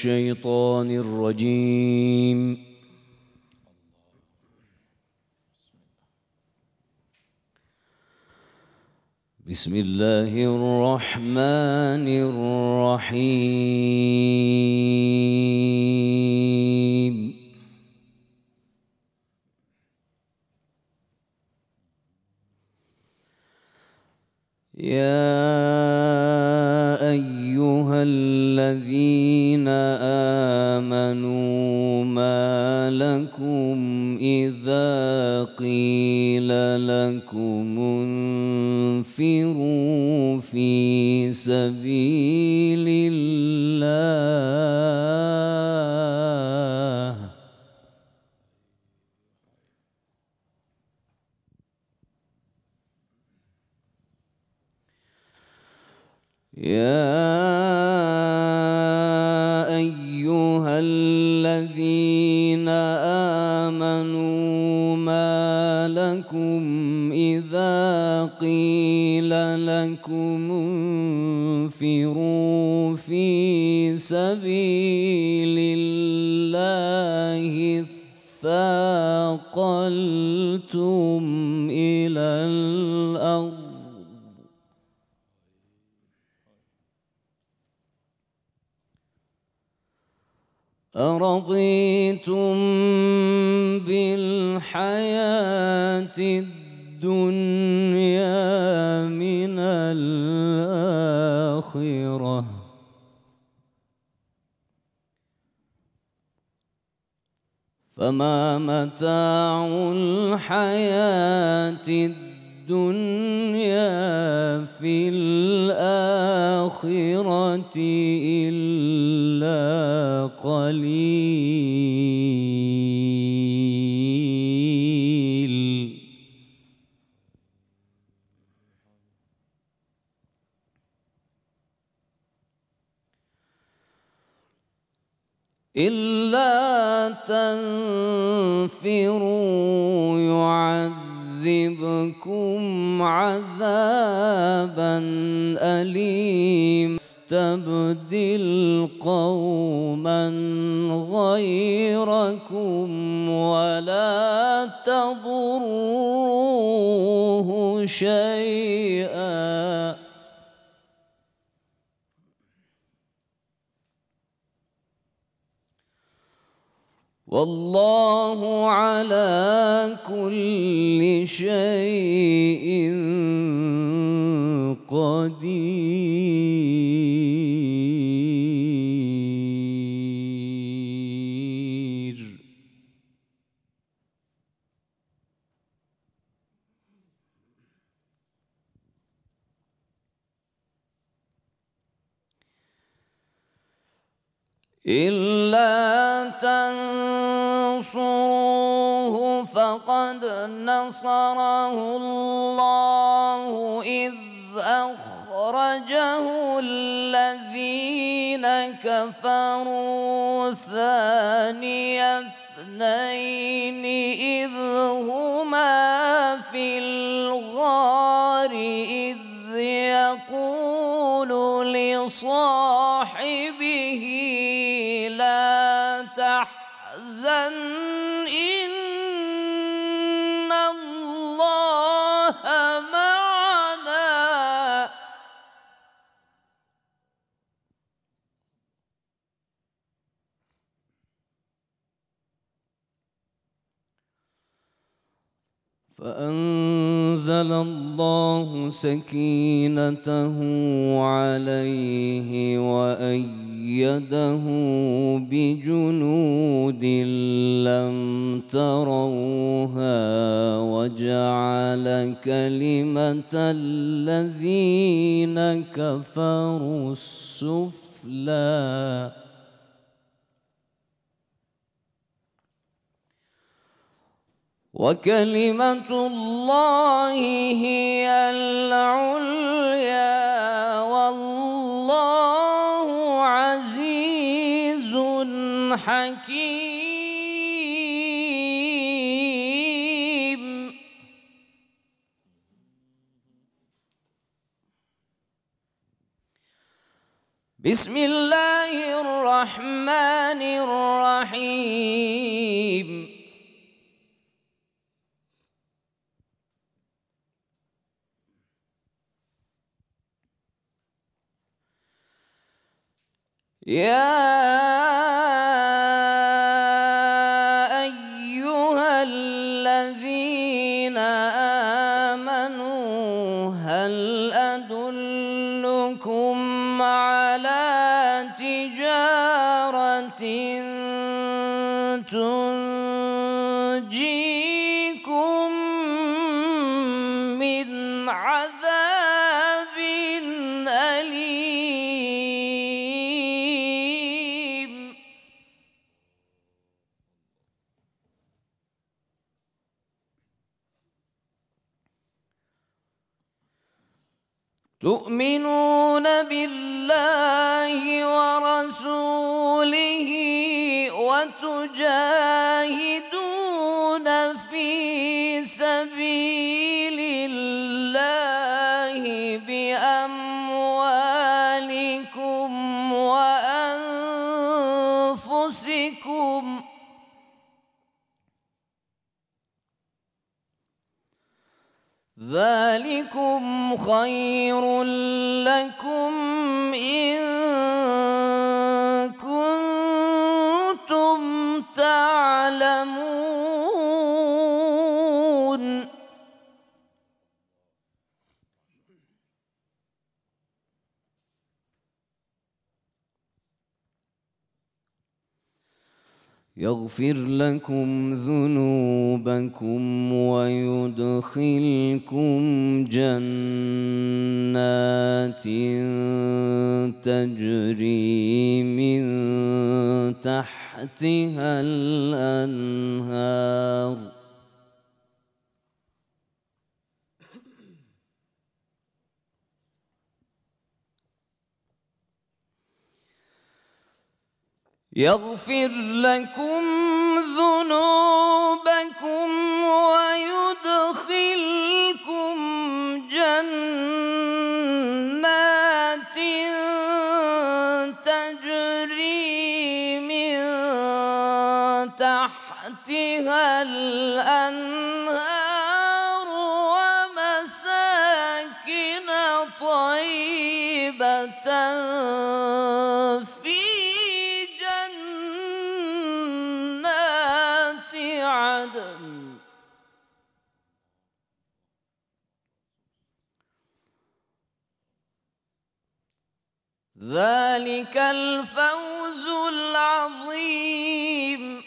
الشيطان الرجيم بسم الله الرحمن الرحيم يا قيل لكم انفروا في سبيل الله يا إنكم انفروا في سبيل الله ثاقلتم إلى الأرض أرضيتم بالحياة الدنيا الدنيا من الآخرة فما متاع الحياة الدنيا في الآخرة إلا قليل إلا تنفروا يعذبكم عذابا أليما استبدل قوما غيركم ولا تضروه شيئا والله على كل شيء قدير إلا تنصروه فقد نصره الله إذ أخرجه الذين كفروا ثاني اثنين إذ هما في الغار إذ يقول لصاحبه فأنزل الله سكينته عليه وأيده بجنود لم تروها وجعل كلمة الذين كفروا السفلى وكلمة الله هي العليا والله عزيز حكيم بسم الله الرحمن الرحيم Yeah. خير لكم إن يغفر لكم ذنوبكم ويدخلكم جنات تجري من تحتها الأنهار يغفر لكم ذنوبكم ويدخلكم جنات ذلك الفوز العظيم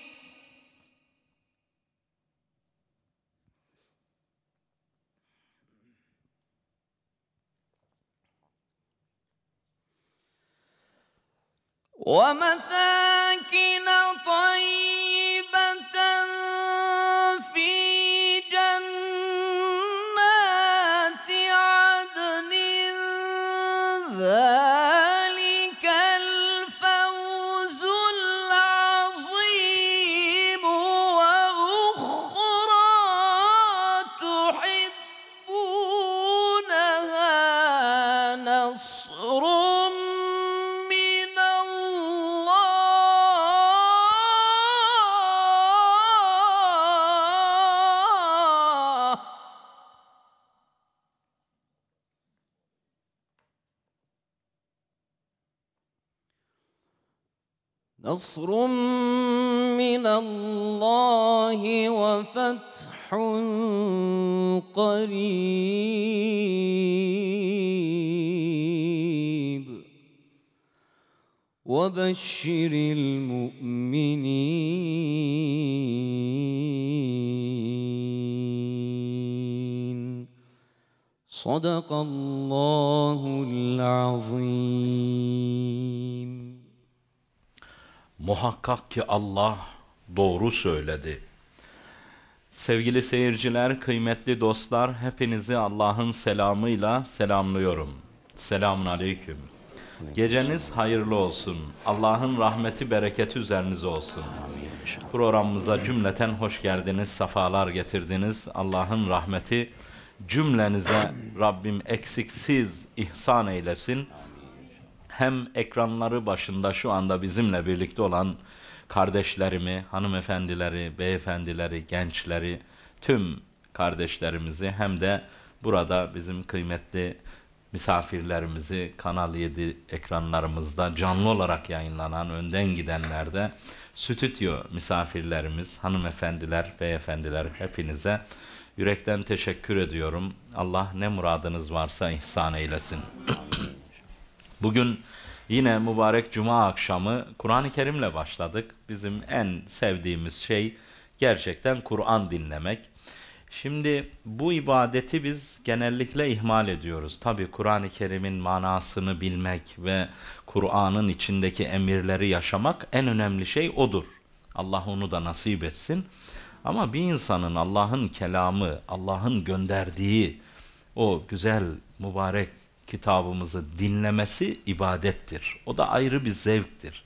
ومسار ki Allah doğru söyledi. Sevgili seyirciler, kıymetli dostlar, hepinizi Allah'ın selamıyla selamlıyorum. Selamun aleyküm. Geceniz hayırlı olsun. Allah'ın rahmeti, bereketi üzerinize olsun. Programımıza cümleten hoş geldiniz, Safalar getirdiniz. Allah'ın rahmeti cümlenize Rabbim eksiksiz ihsan eylesin. Hem ekranları başında şu anda bizimle birlikte olan kardeşlerimi, hanımefendileri, beyefendileri, gençleri, tüm kardeşlerimizi hem de burada bizim kıymetli misafirlerimizi Kanal 7 ekranlarımızda canlı olarak yayınlanan önden gidenlerde stüdyo misafirlerimiz, hanımefendiler, beyefendiler hepinize yürekten teşekkür ediyorum. Allah ne muradınız varsa ihsan eylesin. Bugün Yine mübarek cuma akşamı Kur'an-ı Kerim'le başladık. Bizim en sevdiğimiz şey gerçekten Kur'an dinlemek. Şimdi bu ibadeti biz genellikle ihmal ediyoruz. Tabi Kur'an-ı Kerim'in manasını bilmek ve Kur'an'ın içindeki emirleri yaşamak en önemli şey odur. Allah onu da nasip etsin. Ama bir insanın Allah'ın kelamı, Allah'ın gönderdiği o güzel, mübarek kitabımızı dinlemesi ibadettir. O da ayrı bir zevktir.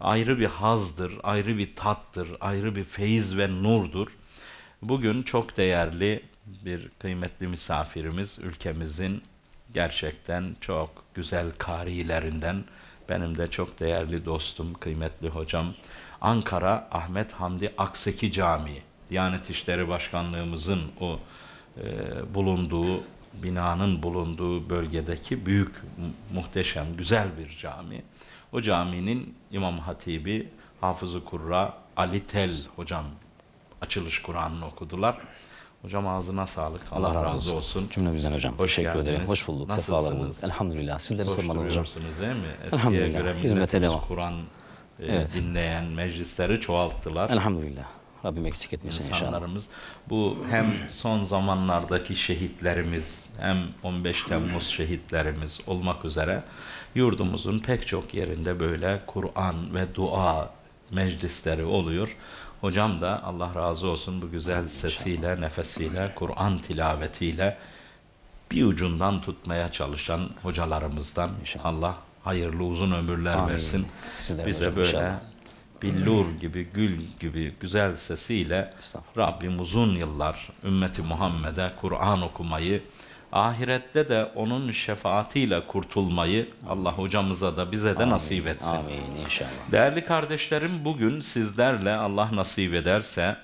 Ayrı bir hazdır, ayrı bir tattır, ayrı bir feyiz ve nurdur. Bugün çok değerli bir kıymetli misafirimiz ülkemizin gerçekten çok güzel karilerinden benim de çok değerli dostum, kıymetli hocam Ankara Ahmet Hamdi Akseki Camii Diyanet İşleri Başkanlığımızın o e, bulunduğu binanın bulunduğu bölgedeki büyük, muhteşem, güzel bir cami. O caminin İmam Hatibi Hafızı Kurra Ali Tel hocam açılış Kur'an'ını okudular. Hocam ağzına sağlık. Allah, Allah razı olsun. olsun. Cümlemizden hocam. Hoş Teşekkür geldiniz. ederim. Hoş bulduk. Sefalar Elhamdülillah. Sizleri sormalı hocam. değil mi? Eskiye göre Hizmete devam. Kur'an e, evet. dinleyen meclisleri çoğalttılar. Elhamdülillah. Rabbim eksik etmesin İnsanlarımız, inşallah. Bu hem son zamanlardaki şehitlerimiz hem 15 Temmuz şehitlerimiz olmak üzere yurdumuzun pek çok yerinde böyle Kur'an ve dua meclisleri oluyor. Hocam da Allah razı olsun bu güzel sesiyle, nefesiyle, Kur'an tilavetiyle bir ucundan tutmaya çalışan hocalarımızdan inşallah. Allah hayırlı uzun ömürler Amin. versin. Sizler Bize böyle inşallah billur gibi, gül gibi güzel sesiyle Rabbim uzun yıllar ümmeti Muhammed'e Kur'an okumayı, ahirette de onun şefaatiyle kurtulmayı Allah hocamıza da bize de Amin. nasip etsin. Amin inşallah. Değerli kardeşlerim bugün sizlerle Allah nasip ederse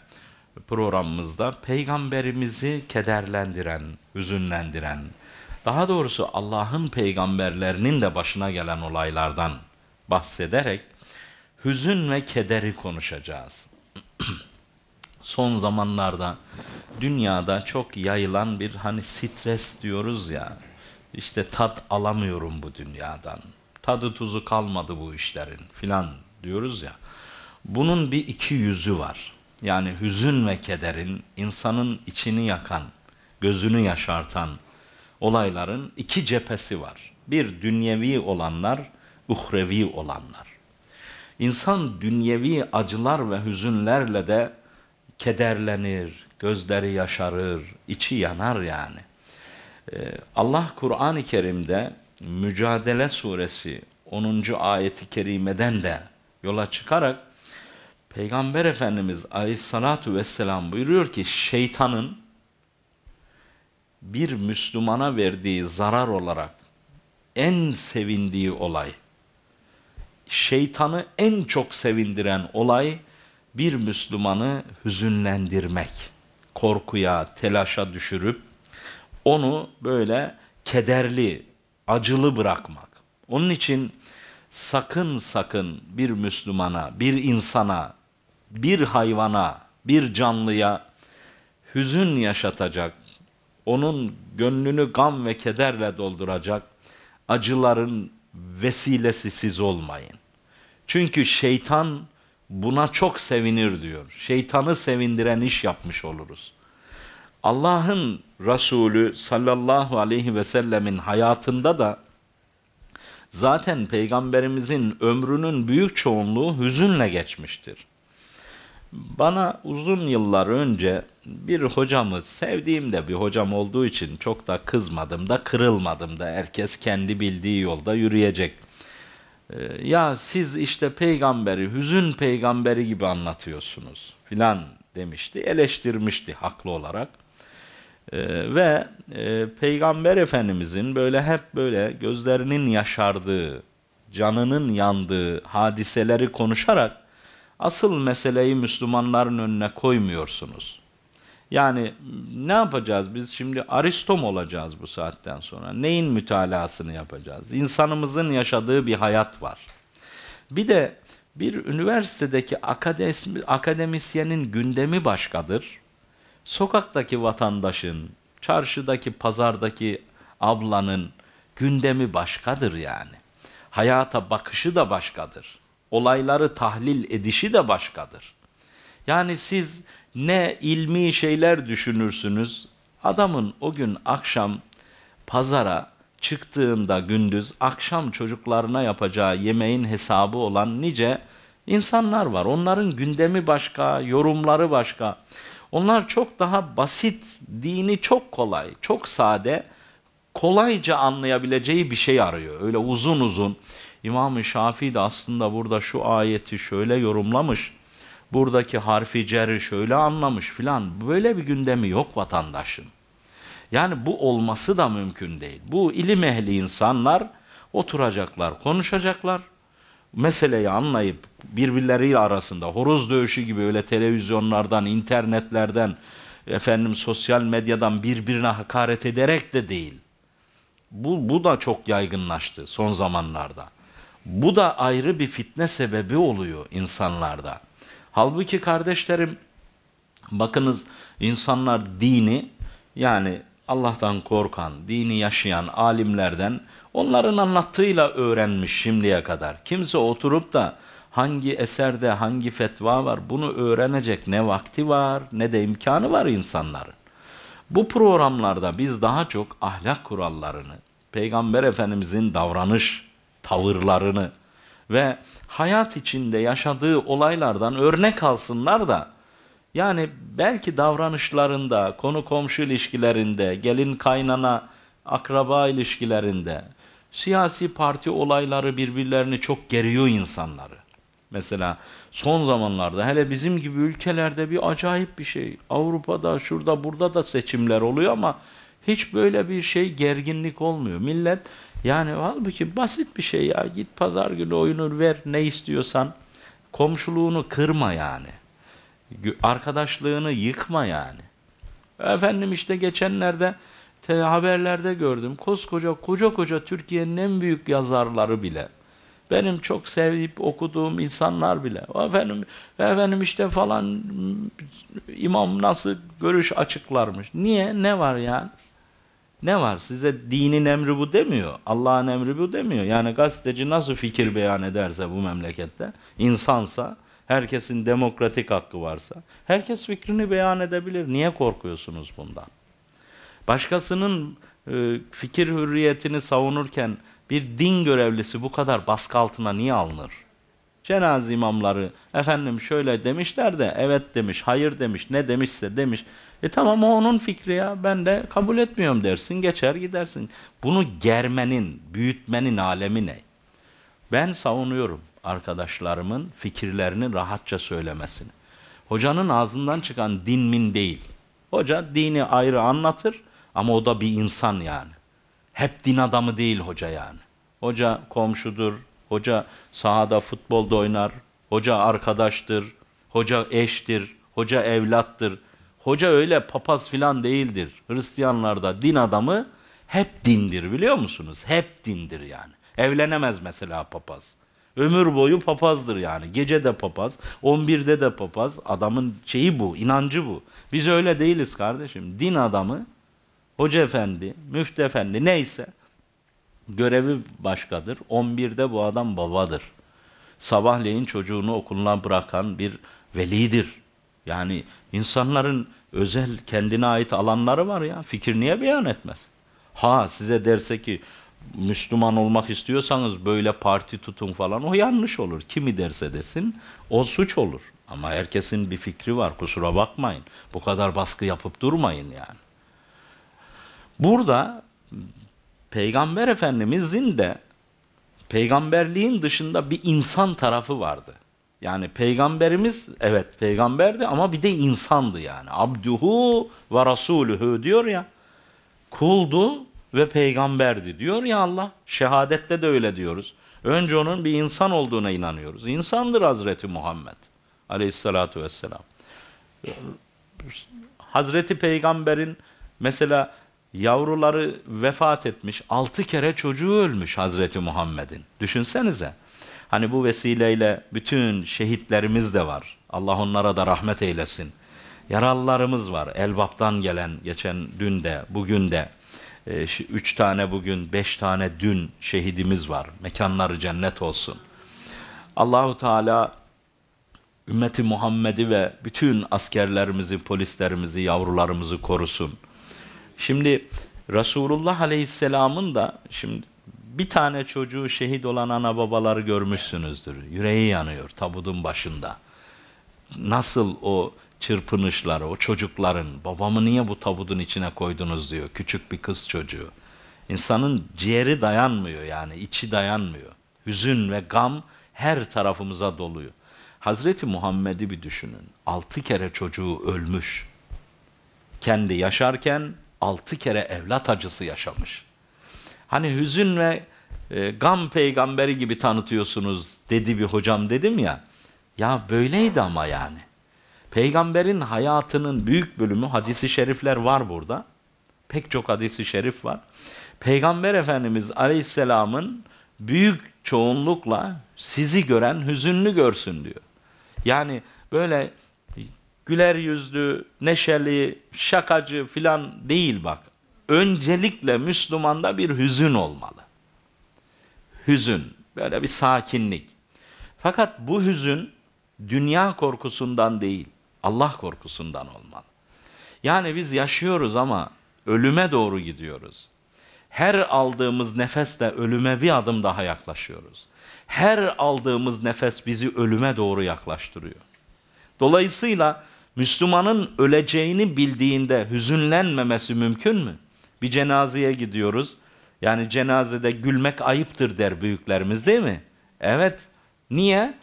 programımızda peygamberimizi kederlendiren, hüzünlendiren, daha doğrusu Allah'ın peygamberlerinin de başına gelen olaylardan bahsederek hüzün ve kederi konuşacağız. Son zamanlarda dünyada çok yayılan bir hani stres diyoruz ya. İşte tat alamıyorum bu dünyadan. Tadı tuzu kalmadı bu işlerin filan diyoruz ya. Bunun bir iki yüzü var. Yani hüzün ve kederin insanın içini yakan, gözünü yaşartan olayların iki cephesi var. Bir dünyevi olanlar, uhrevi olanlar. İnsan dünyevi acılar ve hüzünlerle de kederlenir, gözleri yaşarır, içi yanar yani. Ee, Allah Kur'an-ı Kerim'de Mücadele Suresi 10. ayeti kerimeden de yola çıkarak Peygamber Efendimiz Aleyhissalatu vesselam buyuruyor ki şeytanın bir Müslümana verdiği zarar olarak en sevindiği olay şeytanı en çok sevindiren olay bir Müslümanı hüzünlendirmek. Korkuya, telaşa düşürüp onu böyle kederli, acılı bırakmak. Onun için sakın sakın bir Müslümana, bir insana, bir hayvana, bir canlıya hüzün yaşatacak, onun gönlünü gam ve kederle dolduracak, acıların vesilesi siz olmayın. Çünkü şeytan buna çok sevinir diyor. Şeytanı sevindiren iş yapmış oluruz. Allah'ın Resulü sallallahu aleyhi ve sellemin hayatında da zaten peygamberimizin ömrünün büyük çoğunluğu hüzünle geçmiştir. Bana uzun yıllar önce bir hocamı sevdiğim de bir hocam olduğu için çok da kızmadım da kırılmadım da herkes kendi bildiği yolda yürüyecek. Ee, ya siz işte peygamberi, hüzün peygamberi gibi anlatıyorsunuz filan demişti, eleştirmişti haklı olarak. Ee, ve e, Peygamber Efendimizin böyle hep böyle gözlerinin yaşardığı, canının yandığı hadiseleri konuşarak asıl meseleyi Müslümanların önüne koymuyorsunuz. Yani ne yapacağız biz şimdi aristom olacağız bu saatten sonra. Neyin mütalasını yapacağız? İnsanımızın yaşadığı bir hayat var. Bir de bir üniversitedeki akademisyenin gündemi başkadır. Sokaktaki vatandaşın, çarşıdaki, pazardaki ablanın gündemi başkadır yani. Hayata bakışı da başkadır. Olayları tahlil edişi de başkadır. Yani siz ne ilmi şeyler düşünürsünüz. Adamın o gün akşam pazara çıktığında gündüz akşam çocuklarına yapacağı yemeğin hesabı olan nice insanlar var. Onların gündemi başka, yorumları başka. Onlar çok daha basit, dini çok kolay, çok sade, kolayca anlayabileceği bir şey arıyor. Öyle uzun uzun. İmam-ı Şafii de aslında burada şu ayeti şöyle yorumlamış buradaki harfi ceri şöyle anlamış filan böyle bir gündemi yok vatandaşın. Yani bu olması da mümkün değil. Bu ilim ehli insanlar oturacaklar, konuşacaklar. Meseleyi anlayıp birbirleriyle arasında horoz dövüşü gibi öyle televizyonlardan, internetlerden, efendim sosyal medyadan birbirine hakaret ederek de değil. Bu, bu da çok yaygınlaştı son zamanlarda. Bu da ayrı bir fitne sebebi oluyor insanlarda. Halbuki kardeşlerim bakınız insanlar dini yani Allah'tan korkan, dini yaşayan alimlerden onların anlattığıyla öğrenmiş şimdiye kadar. Kimse oturup da hangi eserde hangi fetva var bunu öğrenecek ne vakti var ne de imkanı var insanların. Bu programlarda biz daha çok ahlak kurallarını, Peygamber Efendimizin davranış tavırlarını, ve hayat içinde yaşadığı olaylardan örnek alsınlar da yani belki davranışlarında, konu komşu ilişkilerinde, gelin kaynana, akraba ilişkilerinde, siyasi parti olayları birbirlerini çok geriyor insanları. Mesela son zamanlarda hele bizim gibi ülkelerde bir acayip bir şey. Avrupa'da, şurada, burada da seçimler oluyor ama hiç böyle bir şey gerginlik olmuyor. Millet yani halbuki basit bir şey ya. Git pazar günü oyunu ver ne istiyorsan. Komşuluğunu kırma yani. Arkadaşlığını yıkma yani. Efendim işte geçenlerde haberlerde gördüm. Koskoca koca koca Türkiye'nin en büyük yazarları bile benim çok sevip okuduğum insanlar bile efendim efendim işte falan imam nasıl görüş açıklarmış. Niye? Ne var yani? Ne var? Size dinin emri bu demiyor. Allah'ın emri bu demiyor. Yani gazeteci nasıl fikir beyan ederse bu memlekette, insansa, herkesin demokratik hakkı varsa, herkes fikrini beyan edebilir. Niye korkuyorsunuz bundan? Başkasının e, fikir hürriyetini savunurken bir din görevlisi bu kadar baskı altına niye alınır? Cenaze imamları efendim şöyle demişler de evet demiş, hayır demiş, ne demişse demiş. E tamam o onun fikri ya ben de kabul etmiyorum dersin geçer gidersin. Bunu germenin, büyütmenin alemi ne? Ben savunuyorum arkadaşlarımın fikirlerini rahatça söylemesini. Hocanın ağzından çıkan din min değil. Hoca dini ayrı anlatır ama o da bir insan yani. Hep din adamı değil hoca yani. Hoca komşudur, hoca sahada futbolda oynar, hoca arkadaştır, hoca eştir, hoca evlattır. Hoca öyle papaz filan değildir. Hristiyanlarda din adamı hep dindir biliyor musunuz? Hep dindir yani. Evlenemez mesela papaz. Ömür boyu papazdır yani. Gece de papaz, 11'de de papaz. Adamın şeyi bu, inancı bu. Biz öyle değiliz kardeşim. Din adamı, hoca efendi, müftü efendi neyse görevi başkadır. 11'de bu adam babadır. Sabahleyin çocuğunu okuluna bırakan bir velidir. Yani İnsanların özel kendine ait alanları var ya. Fikir niye beyan etmez? Ha size derse ki Müslüman olmak istiyorsanız böyle parti tutun falan o yanlış olur. Kimi derse desin o suç olur. Ama herkesin bir fikri var kusura bakmayın. Bu kadar baskı yapıp durmayın yani. Burada Peygamber Efendimizin de peygamberliğin dışında bir insan tarafı vardı. Yani peygamberimiz evet peygamberdi ama bir de insandı yani. Abduhu ve rasuluhu diyor ya. Kuldu ve peygamberdi diyor ya Allah. Şehadette de öyle diyoruz. Önce onun bir insan olduğuna inanıyoruz. İnsandır Hazreti Muhammed aleyhissalatu vesselam. Hazreti Peygamber'in mesela yavruları vefat etmiş, altı kere çocuğu ölmüş Hazreti Muhammed'in. Düşünsenize. Hani bu vesileyle bütün şehitlerimiz de var. Allah onlara da rahmet eylesin. Yaralılarımız var. Elbap'tan gelen, geçen dün de, bugün de. Ee, üç tane bugün, beş tane dün şehidimiz var. Mekanları cennet olsun. Allahu Teala ümmeti Muhammed'i ve bütün askerlerimizi, polislerimizi, yavrularımızı korusun. Şimdi Resulullah Aleyhisselam'ın da şimdi bir tane çocuğu şehit olan ana babaları görmüşsünüzdür. Yüreği yanıyor tabudun başında. Nasıl o çırpınışları, o çocukların, babamı niye bu tabudun içine koydunuz diyor küçük bir kız çocuğu. İnsanın ciğeri dayanmıyor yani, içi dayanmıyor. Hüzün ve gam her tarafımıza doluyor. Hazreti Muhammed'i bir düşünün. Altı kere çocuğu ölmüş. Kendi yaşarken altı kere evlat acısı yaşamış. Hani hüzün ve e, gam peygamberi gibi tanıtıyorsunuz dedi bir hocam dedim ya. Ya böyleydi ama yani. Peygamberin hayatının büyük bölümü hadisi şerifler var burada. Pek çok hadisi şerif var. Peygamber Efendimiz Aleyhisselam'ın büyük çoğunlukla sizi gören hüzünlü görsün diyor. Yani böyle güler yüzlü, neşeli, şakacı filan değil bak öncelikle Müslümanda bir hüzün olmalı. Hüzün, böyle bir sakinlik. Fakat bu hüzün dünya korkusundan değil, Allah korkusundan olmalı. Yani biz yaşıyoruz ama ölüme doğru gidiyoruz. Her aldığımız nefesle ölüme bir adım daha yaklaşıyoruz. Her aldığımız nefes bizi ölüme doğru yaklaştırıyor. Dolayısıyla Müslümanın öleceğini bildiğinde hüzünlenmemesi mümkün mü? Bir cenazeye gidiyoruz. Yani cenazede gülmek ayıptır der büyüklerimiz değil mi? Evet. Niye?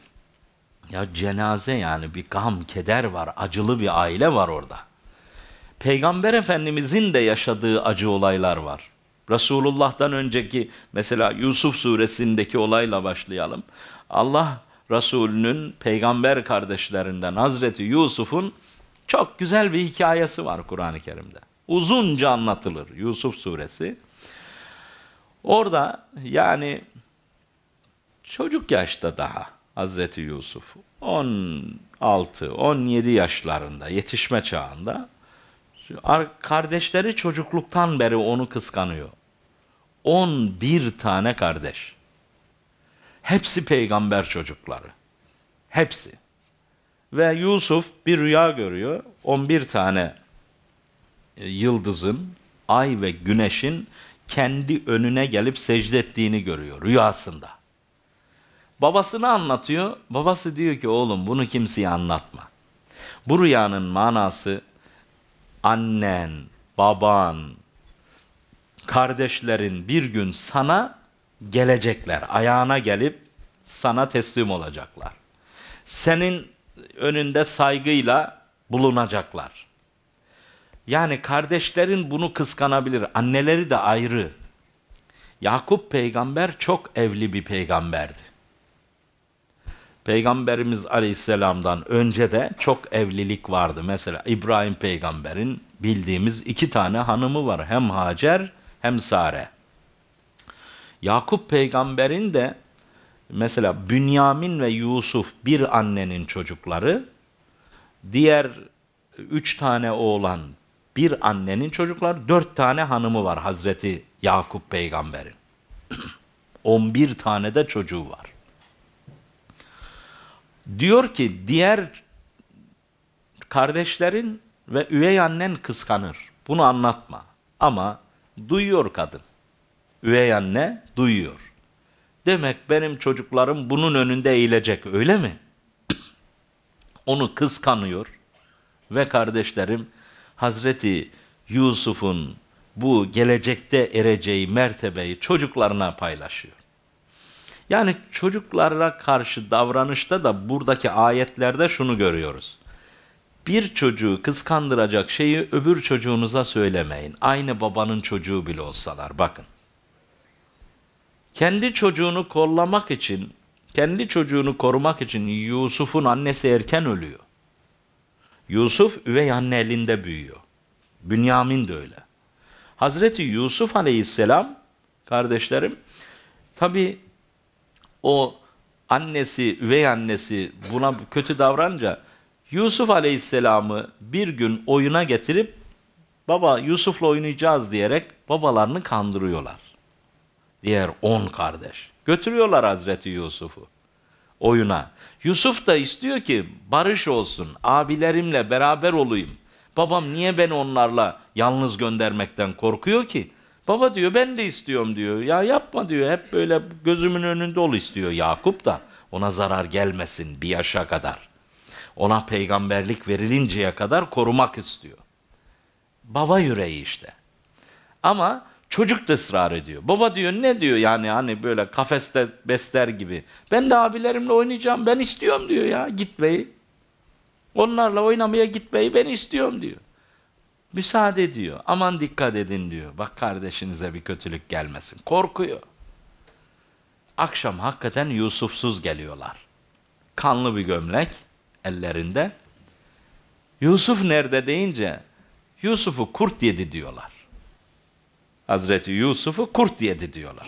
Ya cenaze yani bir gam, keder var, acılı bir aile var orada. Peygamber Efendimizin de yaşadığı acı olaylar var. Resulullah'tan önceki mesela Yusuf suresindeki olayla başlayalım. Allah Resulü'nün peygamber kardeşlerinden Hazreti Yusuf'un çok güzel bir hikayesi var Kur'an-ı Kerim'de uzunca anlatılır Yusuf suresi. Orada yani çocuk yaşta daha Hazreti Yusuf 16-17 yaşlarında yetişme çağında kardeşleri çocukluktan beri onu kıskanıyor. 11 tane kardeş. Hepsi peygamber çocukları. Hepsi. Ve Yusuf bir rüya görüyor. 11 tane e, yıldızın, ay ve güneşin kendi önüne gelip secde ettiğini görüyor rüyasında. Babasını anlatıyor. Babası diyor ki oğlum bunu kimseye anlatma. Bu rüyanın manası annen, baban, kardeşlerin bir gün sana gelecekler. Ayağına gelip sana teslim olacaklar. Senin önünde saygıyla bulunacaklar. Yani kardeşlerin bunu kıskanabilir. Anneleri de ayrı. Yakup peygamber çok evli bir peygamberdi. Peygamberimiz Aleyhisselam'dan önce de çok evlilik vardı. Mesela İbrahim peygamberin bildiğimiz iki tane hanımı var. Hem Hacer hem Sare. Yakup peygamberin de mesela Bünyamin ve Yusuf bir annenin çocukları, diğer üç tane oğlan bir annenin çocuklar, dört tane hanımı var Hazreti Yakup peygamberin. 11 tane de çocuğu var. Diyor ki diğer kardeşlerin ve üvey annen kıskanır. Bunu anlatma. Ama duyuyor kadın. Üvey anne duyuyor. Demek benim çocuklarım bunun önünde eğilecek öyle mi? Onu kıskanıyor ve kardeşlerim Hazreti Yusuf'un bu gelecekte ereceği mertebeyi çocuklarına paylaşıyor. Yani çocuklara karşı davranışta da buradaki ayetlerde şunu görüyoruz. Bir çocuğu kıskandıracak şeyi öbür çocuğunuza söylemeyin. Aynı babanın çocuğu bile olsalar bakın. Kendi çocuğunu kollamak için, kendi çocuğunu korumak için Yusuf'un annesi erken ölüyor. Yusuf üvey anne elinde büyüyor. Bünyamin de öyle. Hazreti Yusuf aleyhisselam kardeşlerim tabi o annesi üvey annesi buna kötü davranca Yusuf aleyhisselamı bir gün oyuna getirip baba Yusuf'la oynayacağız diyerek babalarını kandırıyorlar. Diğer on kardeş. Götürüyorlar Hazreti Yusuf'u oyuna. Yusuf da istiyor ki barış olsun, abilerimle beraber olayım. Babam niye beni onlarla yalnız göndermekten korkuyor ki? Baba diyor ben de istiyorum diyor. Ya yapma diyor hep böyle gözümün önünde ol istiyor Yakup da. Ona zarar gelmesin bir yaşa kadar. Ona peygamberlik verilinceye kadar korumak istiyor. Baba yüreği işte. Ama Çocuk da ısrar ediyor. Baba diyor ne diyor yani hani böyle kafeste besler gibi. Ben de abilerimle oynayacağım ben istiyorum diyor ya gitmeyi. Onlarla oynamaya gitmeyi ben istiyorum diyor. Müsaade diyor. Aman dikkat edin diyor. Bak kardeşinize bir kötülük gelmesin. Korkuyor. Akşam hakikaten Yusufsuz geliyorlar. Kanlı bir gömlek ellerinde. Yusuf nerede deyince Yusuf'u kurt yedi diyorlar. Hazreti Yusuf'u kurt yedi diyorlar.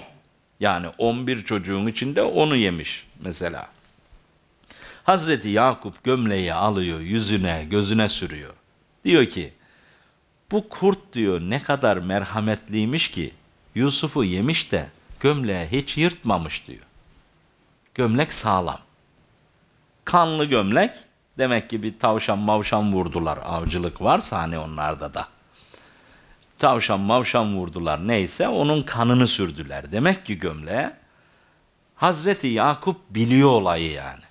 Yani 11 çocuğun içinde onu yemiş mesela. Hazreti Yakup gömleği alıyor, yüzüne, gözüne sürüyor. Diyor ki, bu kurt diyor ne kadar merhametliymiş ki Yusuf'u yemiş de gömleği hiç yırtmamış diyor. Gömlek sağlam. Kanlı gömlek demek ki bir tavşan mavşan vurdular avcılık varsa hani onlarda da. Tavşan mavşan vurdular neyse onun kanını sürdüler. Demek ki gömleğe Hazreti Yakup biliyor olayı yani.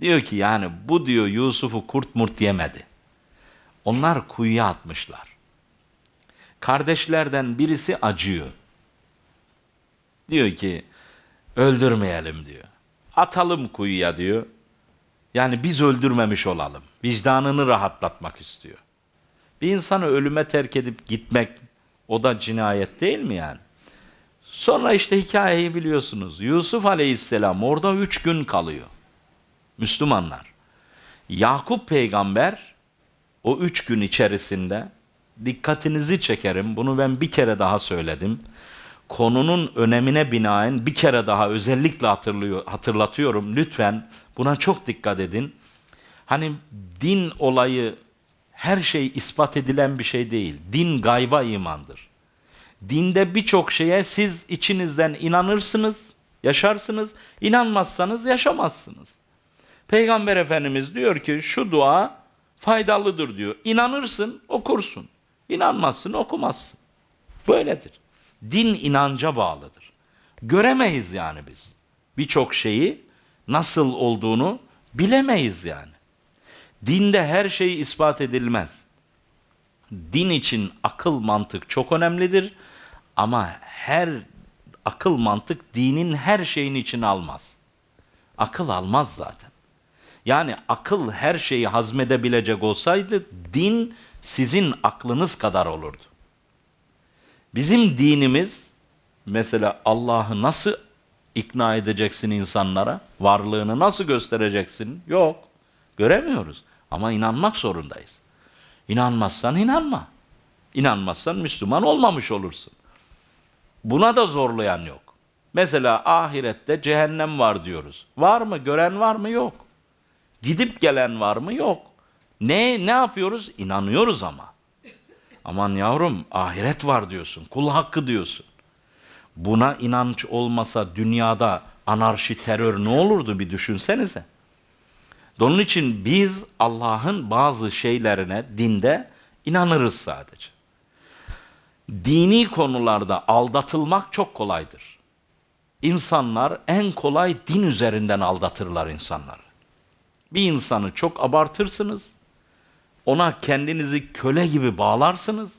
Diyor ki yani bu diyor Yusuf'u kurt murt yemedi. Onlar kuyuya atmışlar. Kardeşlerden birisi acıyor. Diyor ki öldürmeyelim diyor. Atalım kuyuya diyor. Yani biz öldürmemiş olalım. Vicdanını rahatlatmak istiyor. Bir insanı ölüme terk edip gitmek o da cinayet değil mi yani? Sonra işte hikayeyi biliyorsunuz. Yusuf aleyhisselam orada üç gün kalıyor. Müslümanlar. Yakup peygamber o üç gün içerisinde dikkatinizi çekerim. Bunu ben bir kere daha söyledim. Konunun önemine binaen bir kere daha özellikle hatırlıyor, hatırlatıyorum. Lütfen buna çok dikkat edin. Hani din olayı her şey ispat edilen bir şey değil. Din gayba imandır. Dinde birçok şeye siz içinizden inanırsınız, yaşarsınız, İnanmazsanız yaşamazsınız. Peygamber Efendimiz diyor ki şu dua faydalıdır diyor. İnanırsın okursun, İnanmazsın, okumazsın. Böyledir. Din inanca bağlıdır. Göremeyiz yani biz. Birçok şeyi nasıl olduğunu bilemeyiz yani. Dinde her şey ispat edilmez. Din için akıl mantık çok önemlidir ama her akıl mantık dinin her şeyin için almaz. Akıl almaz zaten. Yani akıl her şeyi hazmedebilecek olsaydı din sizin aklınız kadar olurdu. Bizim dinimiz mesela Allah'ı nasıl ikna edeceksin insanlara? Varlığını nasıl göstereceksin? Yok. Göremiyoruz. Ama inanmak zorundayız. İnanmazsan inanma. İnanmazsan Müslüman olmamış olursun. Buna da zorlayan yok. Mesela ahirette cehennem var diyoruz. Var mı? Gören var mı? Yok. Gidip gelen var mı? Yok. Ne ne yapıyoruz? İnanıyoruz ama. Aman yavrum ahiret var diyorsun. Kul hakkı diyorsun. Buna inanç olmasa dünyada anarşi terör ne olurdu bir düşünsenize. Onun için biz Allah'ın bazı şeylerine dinde inanırız sadece. Dini konularda aldatılmak çok kolaydır. İnsanlar en kolay din üzerinden aldatırlar insanları. Bir insanı çok abartırsınız. Ona kendinizi köle gibi bağlarsınız.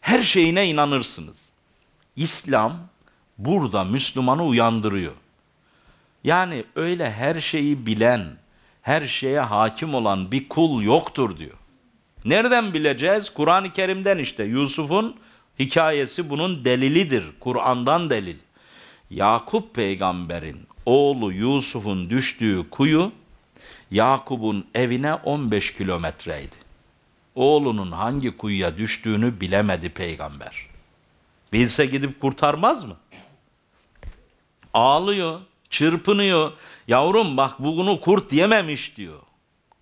Her şeyine inanırsınız. İslam burada Müslümanı uyandırıyor. Yani öyle her şeyi bilen, her şeye hakim olan bir kul yoktur diyor. Nereden bileceğiz? Kur'an-ı Kerim'den işte Yusuf'un hikayesi bunun delilidir. Kur'an'dan delil. Yakup peygamberin oğlu Yusuf'un düştüğü kuyu Yakup'un evine 15 kilometreydi. Oğlunun hangi kuyuya düştüğünü bilemedi peygamber. Bilse gidip kurtarmaz mı? Ağlıyor. Çırpınıyor. Yavrum bak bunu kurt yememiş diyor.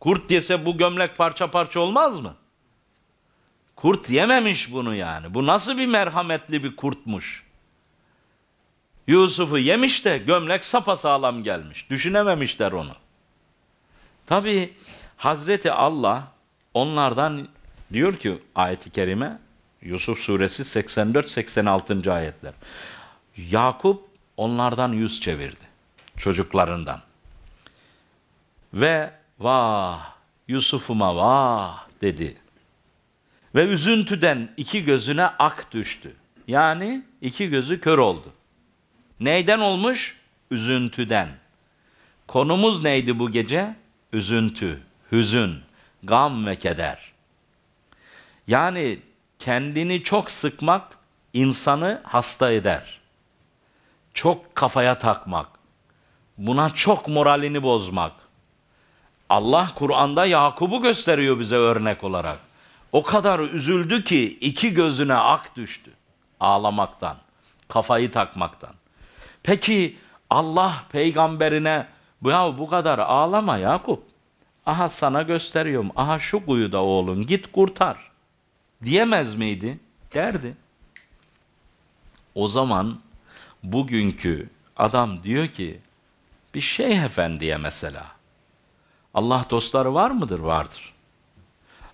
Kurt yese bu gömlek parça parça olmaz mı? Kurt yememiş bunu yani. Bu nasıl bir merhametli bir kurtmuş? Yusuf'u yemiş de gömlek sapasağlam gelmiş. Düşünememişler onu. Tabi Hazreti Allah onlardan diyor ki ayeti kerime Yusuf suresi 84-86. ayetler. Yakup onlardan yüz çevirdi çocuklarından. Ve vah Yusuf'uma vah dedi. Ve üzüntüden iki gözüne ak düştü. Yani iki gözü kör oldu. Neyden olmuş? Üzüntüden. Konumuz neydi bu gece? Üzüntü, hüzün, gam ve keder. Yani kendini çok sıkmak insanı hasta eder. Çok kafaya takmak, Buna çok moralini bozmak. Allah Kur'an'da Yakub'u gösteriyor bize örnek olarak. O kadar üzüldü ki iki gözüne ak düştü. Ağlamaktan, kafayı takmaktan. Peki Allah peygamberine ya bu kadar ağlama Yakup. Aha sana gösteriyorum. Aha şu kuyuda oğlun git kurtar. Diyemez miydi? Derdi. O zaman bugünkü adam diyor ki bir şeyh efendiye mesela. Allah dostları var mıdır? Vardır.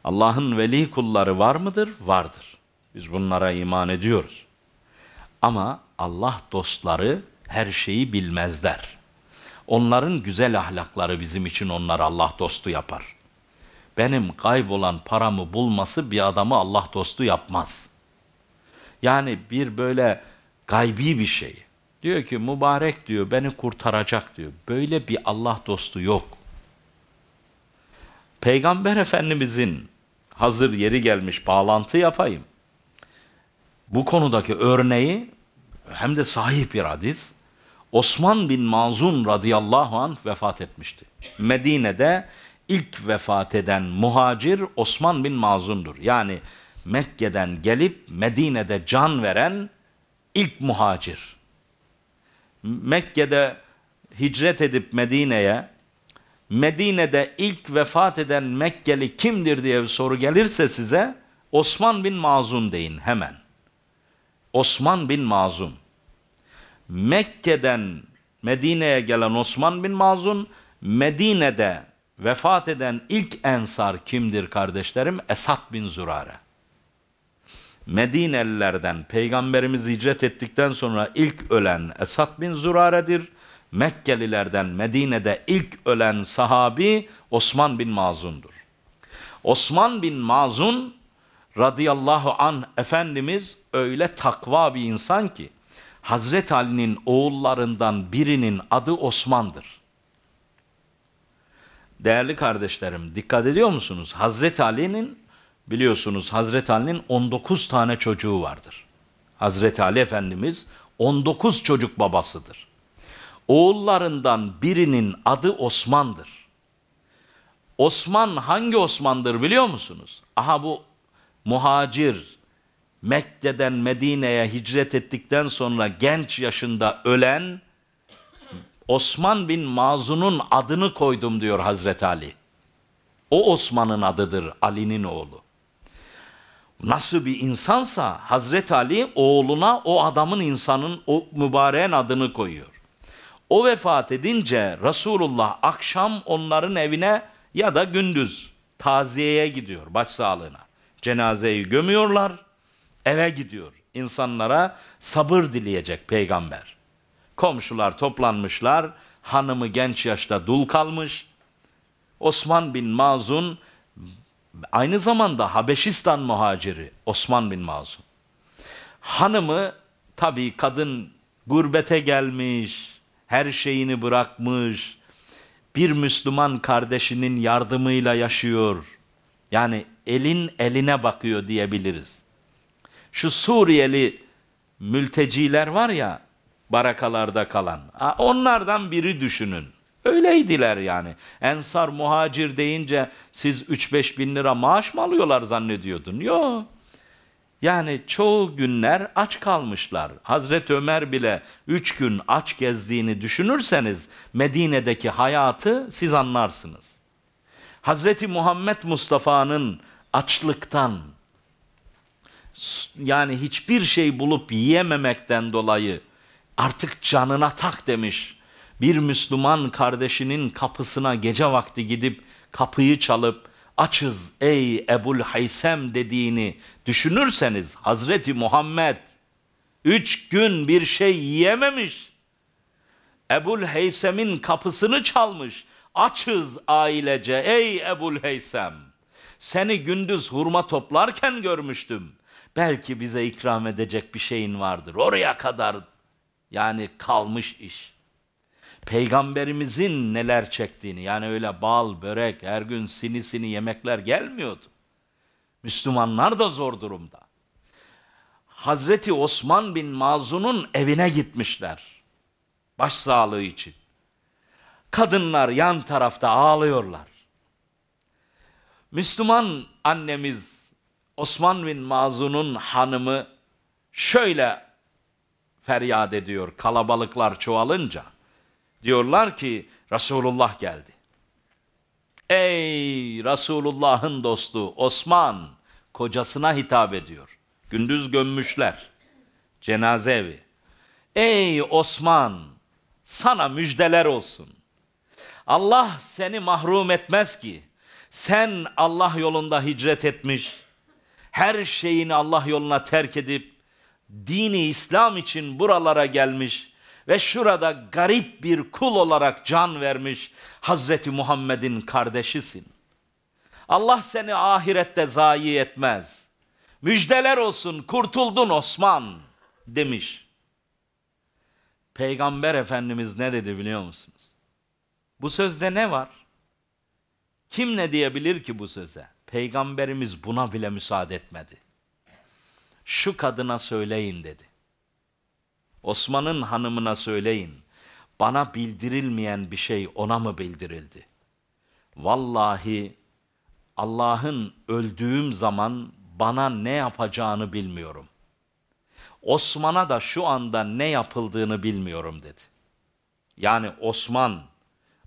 Allah'ın veli kulları var mıdır? Vardır. Biz bunlara iman ediyoruz. Ama Allah dostları her şeyi bilmezler. Onların güzel ahlakları bizim için onlar Allah dostu yapar. Benim kaybolan paramı bulması bir adamı Allah dostu yapmaz. Yani bir böyle gaybi bir şey. Diyor ki mübarek diyor beni kurtaracak diyor. Böyle bir Allah dostu yok. Peygamber Efendimizin hazır yeri gelmiş bağlantı yapayım. Bu konudaki örneği hem de sahih bir hadis. Osman bin Mazun radıyallahu anh vefat etmişti. Medine'de ilk vefat eden muhacir Osman bin Manzun'dur. Yani Mekke'den gelip Medine'de can veren ilk muhacir. Mekke'de hicret edip Medine'ye Medine'de ilk vefat eden Mekkeli kimdir diye bir soru gelirse size Osman bin Mazun deyin hemen. Osman bin Mazun. Mekke'den Medine'ye gelen Osman bin Mazun, Medine'de vefat eden ilk ensar kimdir kardeşlerim? Esad bin Zürare. Medinelilerden peygamberimiz hicret ettikten sonra ilk ölen Esad bin Zurare'dir. Mekkelilerden Medine'de ilk ölen sahabi Osman bin Mazun'dur. Osman bin Mazun radıyallahu an Efendimiz öyle takva bir insan ki Hazret Ali'nin oğullarından birinin adı Osman'dır. Değerli kardeşlerim dikkat ediyor musunuz? Hazret Ali'nin Biliyorsunuz Hazreti Ali'nin 19 tane çocuğu vardır. Hazreti Ali Efendimiz 19 çocuk babasıdır. Oğullarından birinin adı Osman'dır. Osman hangi Osman'dır biliyor musunuz? Aha bu muhacir, Mekke'den Medine'ye hicret ettikten sonra genç yaşında ölen Osman bin Mazun'un adını koydum diyor Hazreti Ali. O Osman'ın adıdır Ali'nin oğlu nasıl bir insansa Hazret Ali oğluna o adamın insanın o mübareğin adını koyuyor. O vefat edince Resulullah akşam onların evine ya da gündüz taziyeye gidiyor başsağlığına. Cenazeyi gömüyorlar, eve gidiyor. insanlara sabır dileyecek peygamber. Komşular toplanmışlar, hanımı genç yaşta dul kalmış. Osman bin Mazun Aynı zamanda Habeşistan muhaciri Osman bin Mazun. Hanımı tabii kadın gurbete gelmiş, her şeyini bırakmış, bir Müslüman kardeşinin yardımıyla yaşıyor. Yani elin eline bakıyor diyebiliriz. Şu Suriyeli mülteciler var ya barakalarda kalan. Onlardan biri düşünün. Öyleydiler yani. Ensar muhacir deyince siz 3-5 bin lira maaş mı alıyorlar zannediyordun? Yok. Yani çoğu günler aç kalmışlar. Hazreti Ömer bile üç gün aç gezdiğini düşünürseniz Medine'deki hayatı siz anlarsınız. Hazreti Muhammed Mustafa'nın açlıktan yani hiçbir şey bulup yiyememekten dolayı artık canına tak demiş bir Müslüman kardeşinin kapısına gece vakti gidip kapıyı çalıp açız ey Ebul Haysem dediğini düşünürseniz Hazreti Muhammed üç gün bir şey yiyememiş. Ebul Heysem'in kapısını çalmış. Açız ailece ey Ebul Heysem. Seni gündüz hurma toplarken görmüştüm. Belki bize ikram edecek bir şeyin vardır. Oraya kadar yani kalmış iş peygamberimizin neler çektiğini yani öyle bal, börek, her gün sini sini yemekler gelmiyordu. Müslümanlar da zor durumda. Hazreti Osman bin Mazun'un evine gitmişler. Baş sağlığı için. Kadınlar yan tarafta ağlıyorlar. Müslüman annemiz Osman bin Mazun'un hanımı şöyle feryat ediyor kalabalıklar çoğalınca. Diyorlar ki Resulullah geldi. Ey Resulullah'ın dostu Osman kocasına hitap ediyor. Gündüz gömmüşler. Cenaze evi. Ey Osman sana müjdeler olsun. Allah seni mahrum etmez ki. Sen Allah yolunda hicret etmiş, her şeyini Allah yoluna terk edip dini İslam için buralara gelmiş ve şurada garip bir kul olarak can vermiş Hazreti Muhammed'in kardeşisin. Allah seni ahirette zayi etmez. Müjdeler olsun kurtuldun Osman demiş. Peygamber Efendimiz ne dedi biliyor musunuz? Bu sözde ne var? Kim ne diyebilir ki bu söze? Peygamberimiz buna bile müsaade etmedi. Şu kadına söyleyin dedi. Osman'ın hanımına söyleyin. Bana bildirilmeyen bir şey ona mı bildirildi? Vallahi Allah'ın öldüğüm zaman bana ne yapacağını bilmiyorum. Osman'a da şu anda ne yapıldığını bilmiyorum dedi. Yani Osman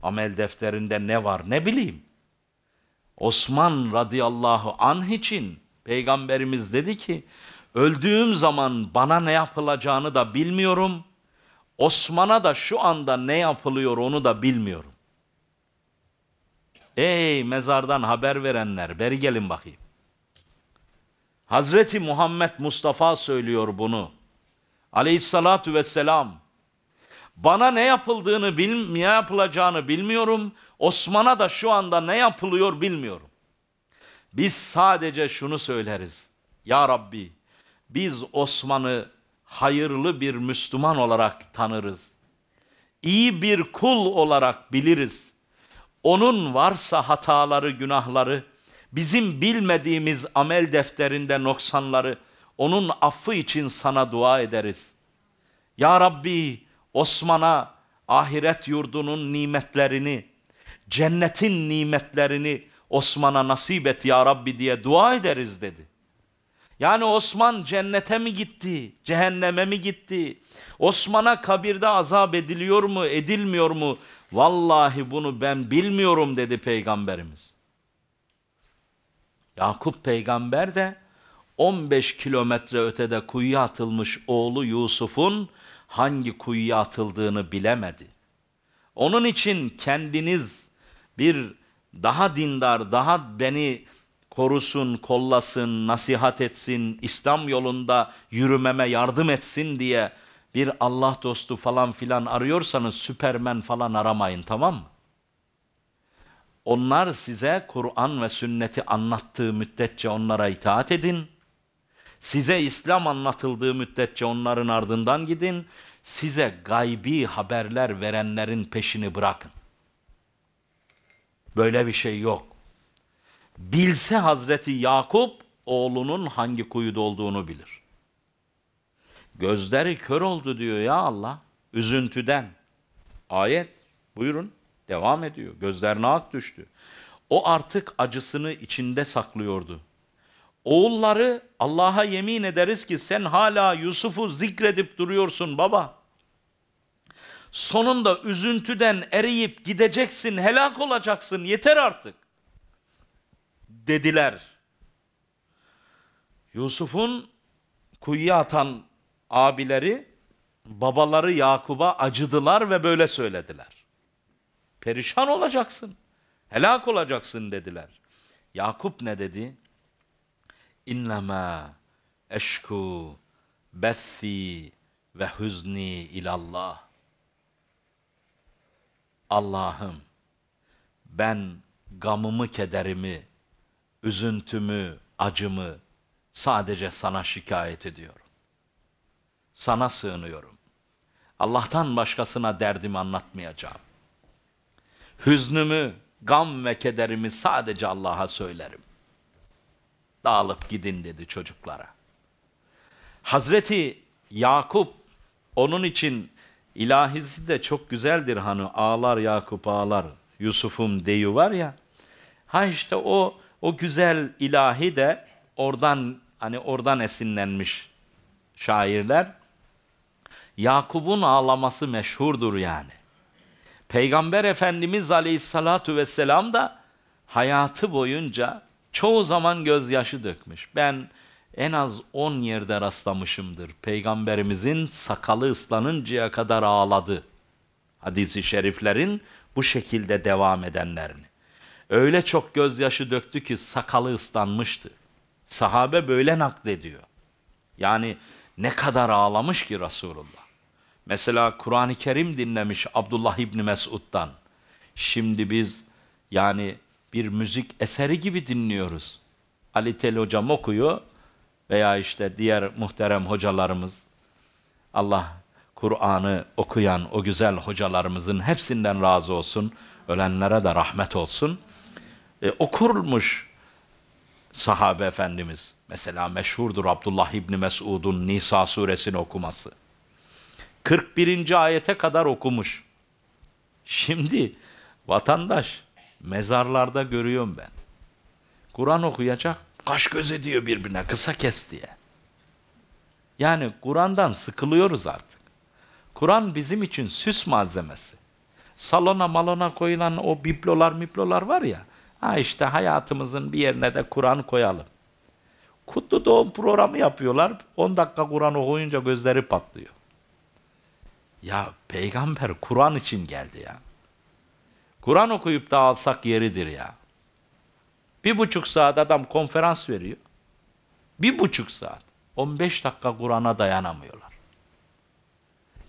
amel defterinde ne var ne bileyim. Osman radıyallahu anh için peygamberimiz dedi ki Öldüğüm zaman bana ne yapılacağını da bilmiyorum. Osman'a da şu anda ne yapılıyor onu da bilmiyorum. Ey mezardan haber verenler beri gelin bakayım. Hazreti Muhammed Mustafa söylüyor bunu. Aleyhissalatu vesselam. Bana ne yapıldığını, bil, ne yapılacağını bilmiyorum. Osman'a da şu anda ne yapılıyor bilmiyorum. Biz sadece şunu söyleriz. Ya Rabbi biz Osman'ı hayırlı bir Müslüman olarak tanırız. İyi bir kul olarak biliriz. Onun varsa hataları, günahları, bizim bilmediğimiz amel defterinde noksanları, onun affı için sana dua ederiz. Ya Rabbi Osman'a ahiret yurdunun nimetlerini, cennetin nimetlerini Osman'a nasip et ya Rabbi diye dua ederiz dedi. Yani Osman cennete mi gitti, cehenneme mi gitti? Osman'a kabirde azap ediliyor mu, edilmiyor mu? Vallahi bunu ben bilmiyorum dedi peygamberimiz. Yakup peygamber de 15 kilometre ötede kuyuya atılmış oğlu Yusuf'un hangi kuyuya atıldığını bilemedi. Onun için kendiniz bir daha dindar, daha beni korusun, kollasın, nasihat etsin, İslam yolunda yürümeme yardım etsin diye bir Allah dostu falan filan arıyorsanız Süpermen falan aramayın tamam mı? Onlar size Kur'an ve sünneti anlattığı müddetçe onlara itaat edin. Size İslam anlatıldığı müddetçe onların ardından gidin. Size gaybi haberler verenlerin peşini bırakın. Böyle bir şey yok bilse Hazreti Yakup oğlunun hangi kuyuda olduğunu bilir. Gözleri kör oldu diyor ya Allah üzüntüden. Ayet buyurun devam ediyor. Gözlerine ak düştü. O artık acısını içinde saklıyordu. Oğulları Allah'a yemin ederiz ki sen hala Yusuf'u zikredip duruyorsun baba. Sonunda üzüntüden eriyip gideceksin, helak olacaksın yeter artık dediler. Yusuf'un kuyuya atan abileri babaları Yakub'a acıdılar ve böyle söylediler. Perişan olacaksın. Helak olacaksın dediler. Yakup ne dedi? İnnemâ eşku bethi ve hüzni ilallah. Allah'ım ben gamımı, kederimi üzüntümü, acımı sadece sana şikayet ediyorum. Sana sığınıyorum. Allah'tan başkasına derdimi anlatmayacağım. Hüznümü, gam ve kederimi sadece Allah'a söylerim. Dağılıp gidin dedi çocuklara. Hazreti Yakup onun için ilahisi de çok güzeldir hani ağlar Yakup ağlar Yusuf'um deyu var ya. Ha işte o o güzel ilahi de oradan hani oradan esinlenmiş şairler. Yakup'un ağlaması meşhurdur yani. Peygamber Efendimiz Aleyhissalatu vesselam da hayatı boyunca çoğu zaman gözyaşı dökmüş. Ben en az 10 yerde rastlamışımdır. Peygamberimizin sakalı ıslanıncaya kadar ağladı. Hadis-i şeriflerin bu şekilde devam edenlerini. Öyle çok gözyaşı döktü ki sakalı ıslanmıştı. Sahabe böyle naklediyor. Yani ne kadar ağlamış ki Resulullah. Mesela Kur'an-ı Kerim dinlemiş Abdullah İbni Mesud'dan. Şimdi biz yani bir müzik eseri gibi dinliyoruz. Ali Tel hocam okuyor veya işte diğer muhterem hocalarımız Allah Kur'an'ı okuyan o güzel hocalarımızın hepsinden razı olsun. Ölenlere de rahmet olsun e, okurmuş sahabe efendimiz. Mesela meşhurdur Abdullah İbni Mesud'un Nisa suresini okuması. 41. ayete kadar okumuş. Şimdi vatandaş mezarlarda görüyorum ben. Kur'an okuyacak, kaş göz ediyor birbirine kısa kes diye. Yani Kur'an'dan sıkılıyoruz artık. Kur'an bizim için süs malzemesi. Salona malona koyulan o biblolar miplolar var ya, Ha işte hayatımızın bir yerine de Kur'an koyalım. Kutlu doğum programı yapıyorlar. 10 dakika Kur'an okuyunca gözleri patlıyor. Ya peygamber Kur'an için geldi ya. Kur'an okuyup da alsak yeridir ya. Bir buçuk saat adam konferans veriyor. Bir buçuk saat. 15 dakika Kur'an'a dayanamıyorlar.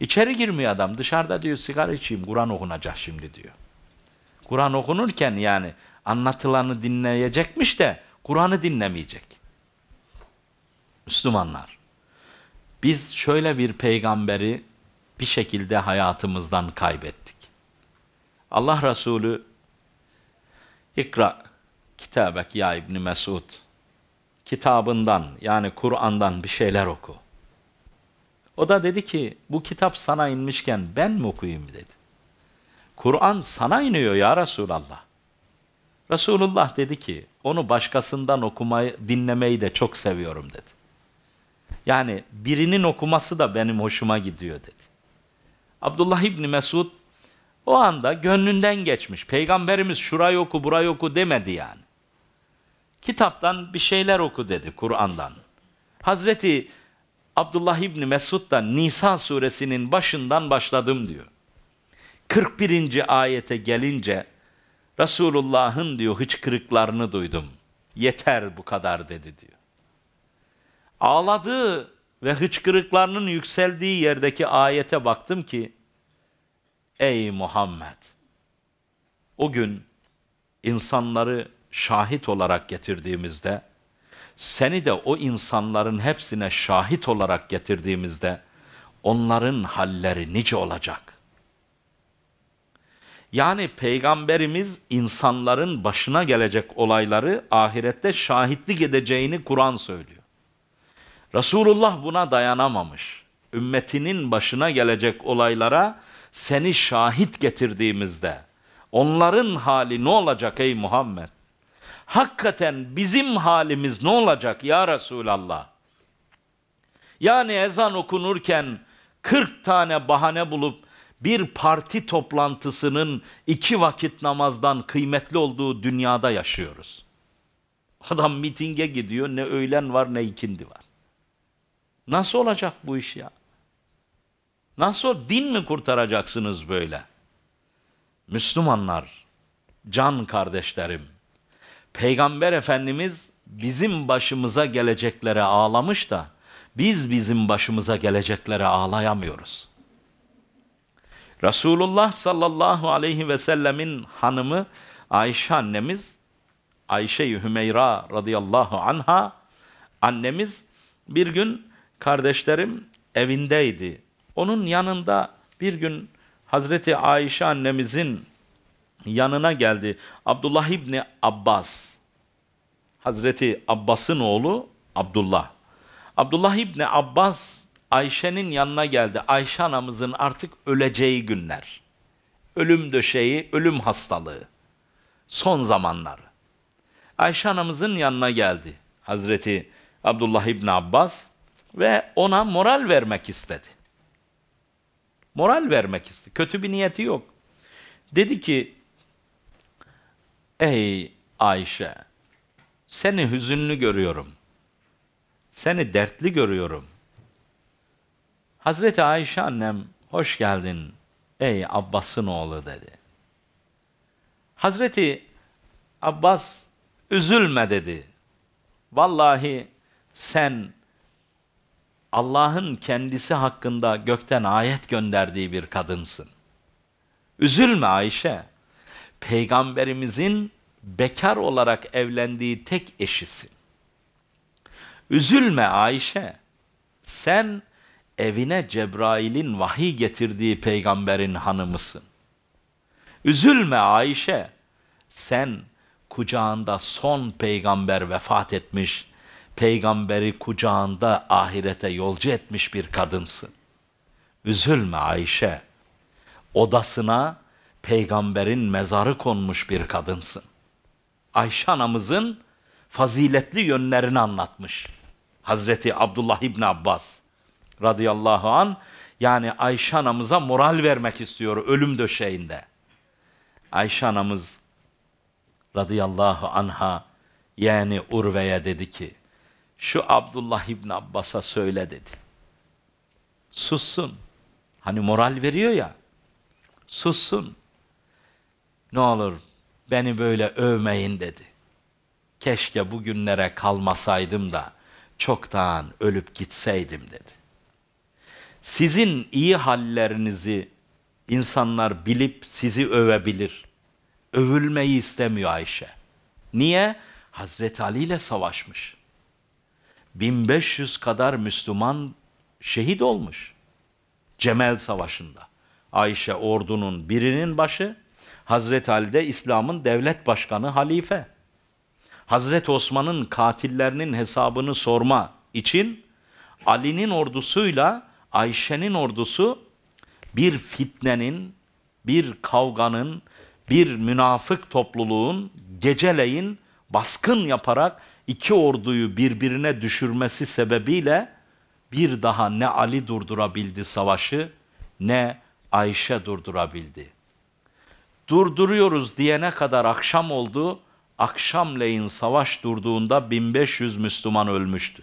İçeri girmiyor adam. Dışarıda diyor sigara içeyim Kur'an okunacak şimdi diyor. Kur'an okunurken yani anlatılanı dinleyecekmiş de Kur'an'ı dinlemeyecek. Müslümanlar. Biz şöyle bir peygamberi bir şekilde hayatımızdan kaybettik. Allah Resulü İkra kitabek ya İbni Mesud kitabından yani Kur'an'dan bir şeyler oku. O da dedi ki bu kitap sana inmişken ben mi okuyayım dedi. Kur'an sana iniyor ya Resulallah. Resulullah dedi ki onu başkasından okumayı, dinlemeyi de çok seviyorum dedi. Yani birinin okuması da benim hoşuma gidiyor dedi. Abdullah İbni Mesud o anda gönlünden geçmiş. Peygamberimiz şurayı oku burayı oku demedi yani. Kitaptan bir şeyler oku dedi Kur'an'dan. Hazreti Abdullah İbni Mesud da Nisa suresinin başından başladım diyor. 41. ayete gelince Resulullah'ın diyor hıçkırıklarını duydum. Yeter bu kadar dedi diyor. Ağladığı ve hıçkırıklarının yükseldiği yerdeki ayete baktım ki Ey Muhammed! O gün insanları şahit olarak getirdiğimizde seni de o insanların hepsine şahit olarak getirdiğimizde onların halleri nice olacak. Yani peygamberimiz insanların başına gelecek olayları ahirette şahitlik edeceğini Kur'an söylüyor. Resulullah buna dayanamamış. Ümmetinin başına gelecek olaylara seni şahit getirdiğimizde onların hali ne olacak ey Muhammed? Hakikaten bizim halimiz ne olacak ya Resulallah? Yani ezan okunurken 40 tane bahane bulup bir parti toplantısının iki vakit namazdan kıymetli olduğu dünyada yaşıyoruz. Adam mitinge gidiyor ne öğlen var ne ikindi var. Nasıl olacak bu iş ya? Nasıl din mi kurtaracaksınız böyle? Müslümanlar, can kardeşlerim, Peygamber Efendimiz bizim başımıza geleceklere ağlamış da biz bizim başımıza geleceklere ağlayamıyoruz.'' Resulullah sallallahu aleyhi ve sellemin hanımı Ayşe annemiz, Ayşe-i Hümeyra radıyallahu anha annemiz bir gün kardeşlerim evindeydi. Onun yanında bir gün Hazreti Ayşe annemizin yanına geldi. Abdullah İbni Abbas, Hazreti Abbas'ın oğlu Abdullah. Abdullah İbni Abbas Ayşe'nin yanına geldi. Ayşe anamızın artık öleceği günler. Ölüm döşeği, ölüm hastalığı. Son zamanlar. Ayşe anamızın yanına geldi. Hazreti Abdullah İbni Abbas ve ona moral vermek istedi. Moral vermek istedi. Kötü bir niyeti yok. Dedi ki, ey Ayşe, seni hüzünlü görüyorum. Seni dertli görüyorum. Hazreti Ayşe annem hoş geldin ey Abbas'ın oğlu dedi. Hazreti Abbas üzülme dedi. Vallahi sen Allah'ın kendisi hakkında gökten ayet gönderdiği bir kadınsın. Üzülme Ayşe. Peygamberimizin bekar olarak evlendiği tek eşisin. Üzülme Ayşe. Sen evine Cebrail'in vahiy getirdiği peygamberin hanımısın. Üzülme Ayşe, sen kucağında son peygamber vefat etmiş, peygamberi kucağında ahirete yolcu etmiş bir kadınsın. Üzülme Ayşe, odasına peygamberin mezarı konmuş bir kadınsın. Ayşe anamızın faziletli yönlerini anlatmış. Hazreti Abdullah İbni Abbas radıyallahu an yani Ayşe anamıza moral vermek istiyor ölüm döşeğinde. Ayşe anamız radıyallahu anha yani Urve'ye dedi ki şu Abdullah İbn Abbas'a söyle dedi. Sussun. Hani moral veriyor ya. Sussun. Ne olur beni böyle övmeyin dedi. Keşke bugünlere kalmasaydım da çoktan ölüp gitseydim dedi. Sizin iyi hallerinizi insanlar bilip sizi övebilir. Övülmeyi istemiyor Ayşe. Niye? Hazreti Ali ile savaşmış. 1500 kadar Müslüman şehit olmuş. Cemel Savaşı'nda. Ayşe ordunun birinin başı, Hazreti Ali de İslam'ın devlet başkanı halife. Hazreti Osman'ın katillerinin hesabını sorma için Ali'nin ordusuyla Ayşe'nin ordusu bir fitnenin, bir kavganın, bir münafık topluluğun geceleyin baskın yaparak iki orduyu birbirine düşürmesi sebebiyle bir daha ne Ali durdurabildi savaşı ne Ayşe durdurabildi. Durduruyoruz diyene kadar akşam oldu. Akşamleyin savaş durduğunda 1500 Müslüman ölmüştü.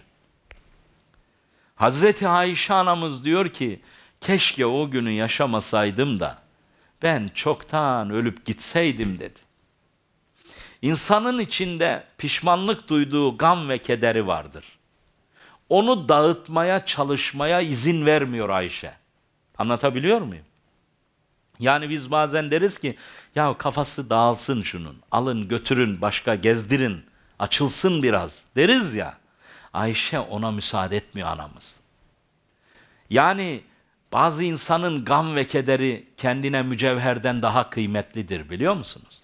Hazreti Ayşe anamız diyor ki keşke o günü yaşamasaydım da ben çoktan ölüp gitseydim dedi. İnsanın içinde pişmanlık duyduğu gam ve kederi vardır. Onu dağıtmaya çalışmaya izin vermiyor Ayşe. Anlatabiliyor muyum? Yani biz bazen deriz ki ya kafası dağılsın şunun. Alın götürün başka gezdirin. Açılsın biraz deriz ya. Ayşe ona müsaade etmiyor anamız. Yani bazı insanın gam ve kederi kendine mücevherden daha kıymetlidir biliyor musunuz?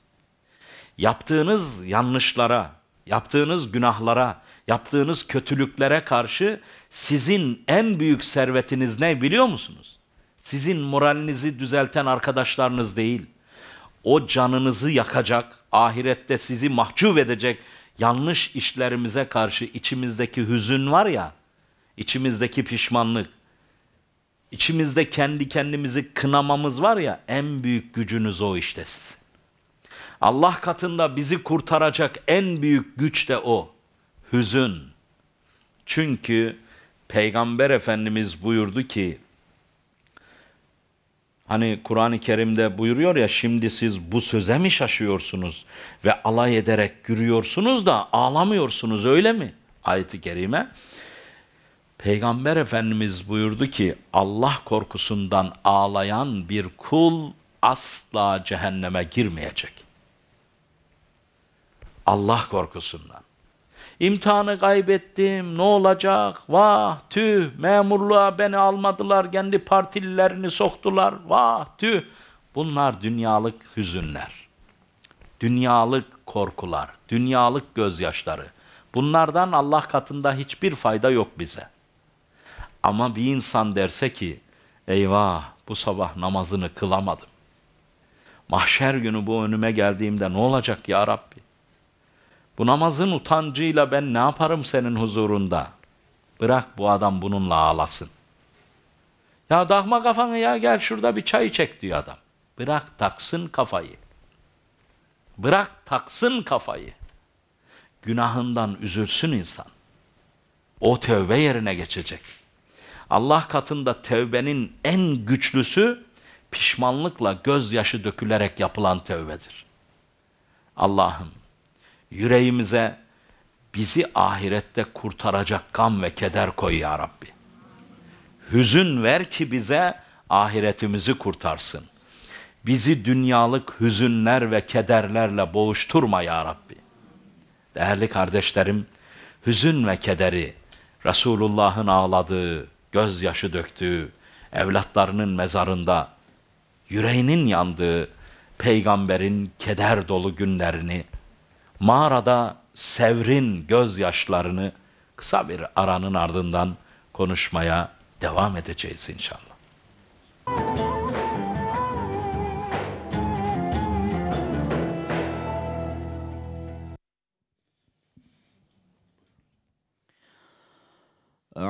Yaptığınız yanlışlara, yaptığınız günahlara, yaptığınız kötülüklere karşı sizin en büyük servetiniz ne biliyor musunuz? Sizin moralinizi düzelten arkadaşlarınız değil. O canınızı yakacak, ahirette sizi mahcup edecek yanlış işlerimize karşı içimizdeki hüzün var ya, içimizdeki pişmanlık, içimizde kendi kendimizi kınamamız var ya, en büyük gücünüz o işte sizin. Allah katında bizi kurtaracak en büyük güç de o. Hüzün. Çünkü Peygamber Efendimiz buyurdu ki, Hani Kur'an-ı Kerim'de buyuruyor ya şimdi siz bu söze mi şaşıyorsunuz ve alay ederek gürüyorsunuz da ağlamıyorsunuz öyle mi? Ayeti kerime. Peygamber Efendimiz buyurdu ki Allah korkusundan ağlayan bir kul asla cehenneme girmeyecek. Allah korkusundan. İmtihanı kaybettim, ne olacak? Vah, tüh, memurluğa beni almadılar, kendi partililerini soktular. Vah, tüh. Bunlar dünyalık hüzünler. Dünyalık korkular, dünyalık gözyaşları. Bunlardan Allah katında hiçbir fayda yok bize. Ama bir insan derse ki, eyvah bu sabah namazını kılamadım. Mahşer günü bu önüme geldiğimde ne olacak ya Rabbi? Bu namazın utancıyla ben ne yaparım senin huzurunda? Bırak bu adam bununla ağlasın. Ya dağma kafanı ya gel şurada bir çay çek diyor adam. Bırak taksın kafayı. Bırak taksın kafayı. Günahından üzülsün insan. O tövbe yerine geçecek. Allah katında tövbenin en güçlüsü pişmanlıkla gözyaşı dökülerek yapılan tövbedir. Allah'ım yüreğimize bizi ahirette kurtaracak gam ve keder koy ya Rabbi. Hüzün ver ki bize ahiretimizi kurtarsın. Bizi dünyalık hüzünler ve kederlerle boğuşturma ya Rabbi. Değerli kardeşlerim, hüzün ve kederi Resulullah'ın ağladığı, gözyaşı döktüğü, evlatlarının mezarında yüreğinin yandığı peygamberin keder dolu günlerini mağarada Sevr'in gözyaşlarını kısa bir aranın ardından konuşmaya devam edeceğiz inşallah.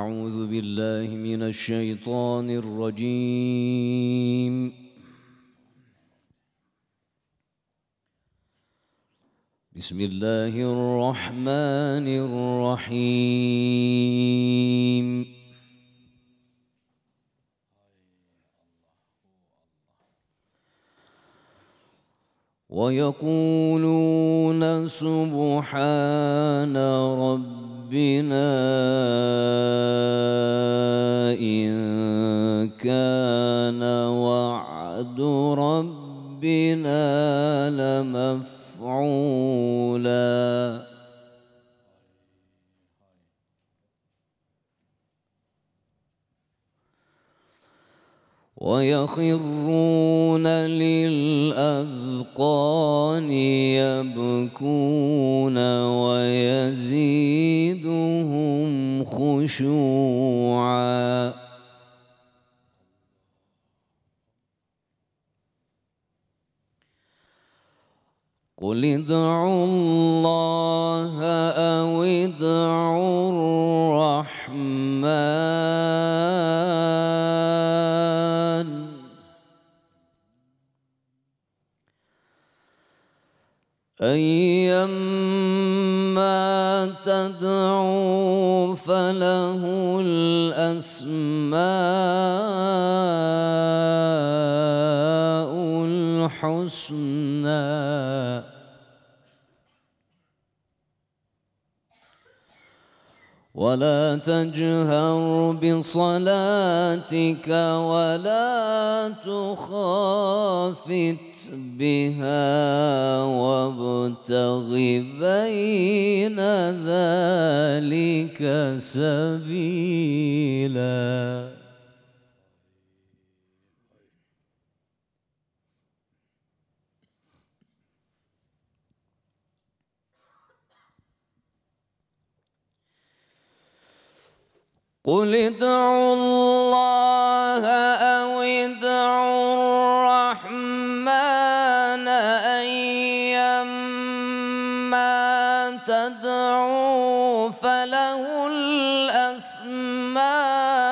أعوذ بالله من الشيطان الرجيم بسم الله الرحمن الرحيم ويقولون سبحان ربنا إن كان وعد ربنا لمفعول مفعولا ويخرون للأذقان يبكون ويزيدهم خشوعاً قل ادعوا الله أو ادعوا الرحمن أيما تدعوا فله الأسماء الحسنى ولا تجهر بصلاتك ولا تخافت بها وابتغ بين ذلك سبيلاً قل ادعوا الله أو ادعوا الرحمن أيما تدعوا فله الأسماء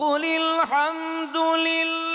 قل الحمد لله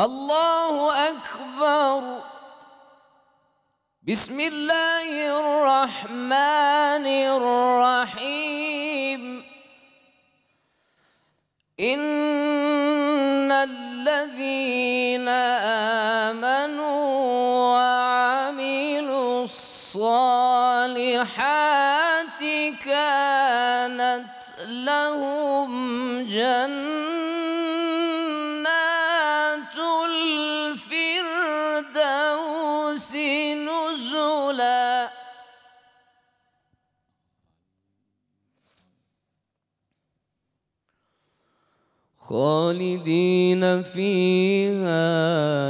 الله أكبر بسم الله الرحمن الرحيم إن خالدين فيها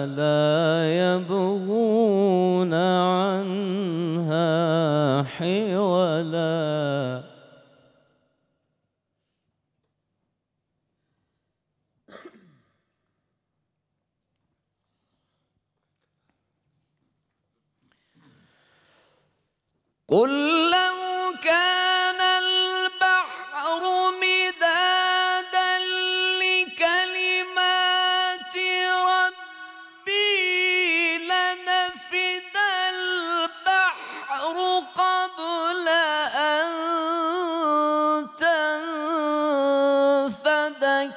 لا يبغون عنها حولا قل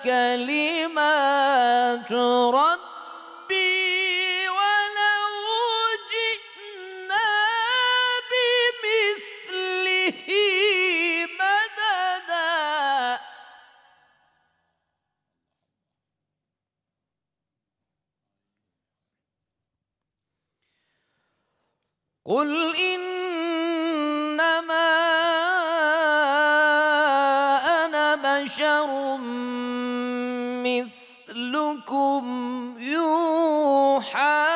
كلمات ربي ولو جئنا بمثله مددا قل إنما أنا بشر مثلكم يوحى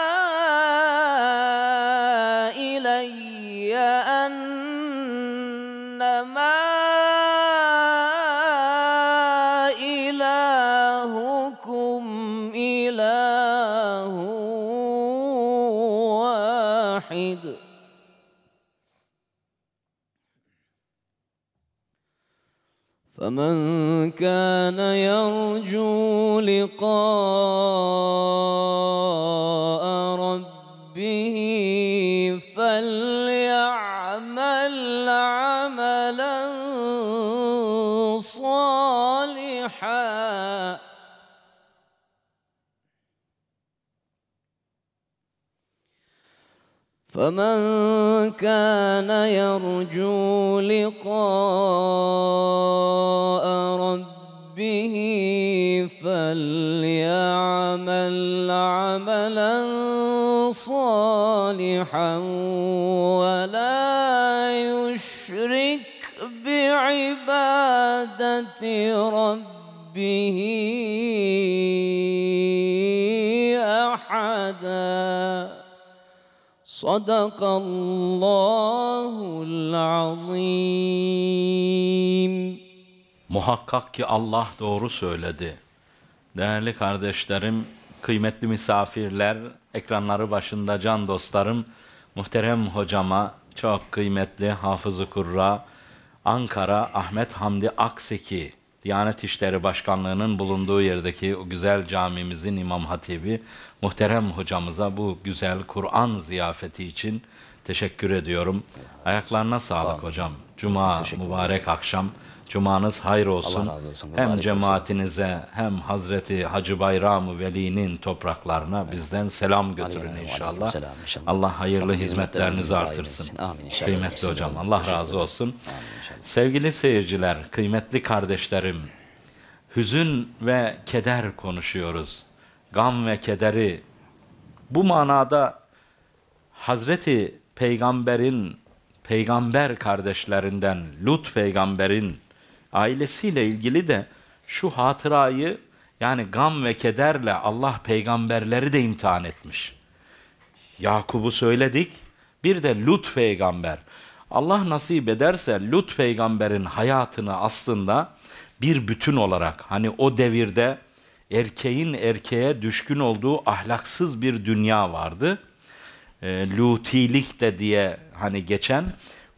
كان يرجو لقاء ربه فليعمل عملا صالحا فمن كان يرجو لقاء فليعمل عملا صالحا ولا يشرك بعبادة ربه أحدا صدق الله العظيم Muhakkak ki Allah doğru söyledi. Değerli kardeşlerim, kıymetli misafirler, ekranları başında can dostlarım, muhterem hocama, çok kıymetli Hafız-ı Kurra, Ankara Ahmet Hamdi Akseki, Diyanet İşleri Başkanlığı'nın bulunduğu yerdeki o güzel camimizin imam hatibi, muhterem hocamıza bu güzel Kur'an ziyafeti için teşekkür ediyorum. Ayaklarına sağlık Sağ hocam. Cuma mübarek akşam. Cumanız hayır olsun. Allah razı olsun. Hem olsun. cemaatinize hem Hazreti Hacı Bayram Veli'nin topraklarına evet. bizden selam götürün Aleyküm, inşallah. Aleyküm, selam, inşallah. Allah hayırlı hizmetlerinizi artırsın. Amin inşallah. Kıymetli hocam Allah razı olsun. Amin, Sevgili seyirciler, kıymetli kardeşlerim, hüzün ve keder konuşuyoruz. Gam ve kederi bu manada Hazreti Peygamber'in peygamber kardeşlerinden Lut peygamberin ailesiyle ilgili de şu hatırayı yani gam ve kederle Allah peygamberleri de imtihan etmiş. Yakub'u söyledik. Bir de Lut peygamber. Allah nasip ederse Lut peygamberin hayatını aslında bir bütün olarak hani o devirde erkeğin erkeğe düşkün olduğu ahlaksız bir dünya vardı. E, lutilik de diye hani geçen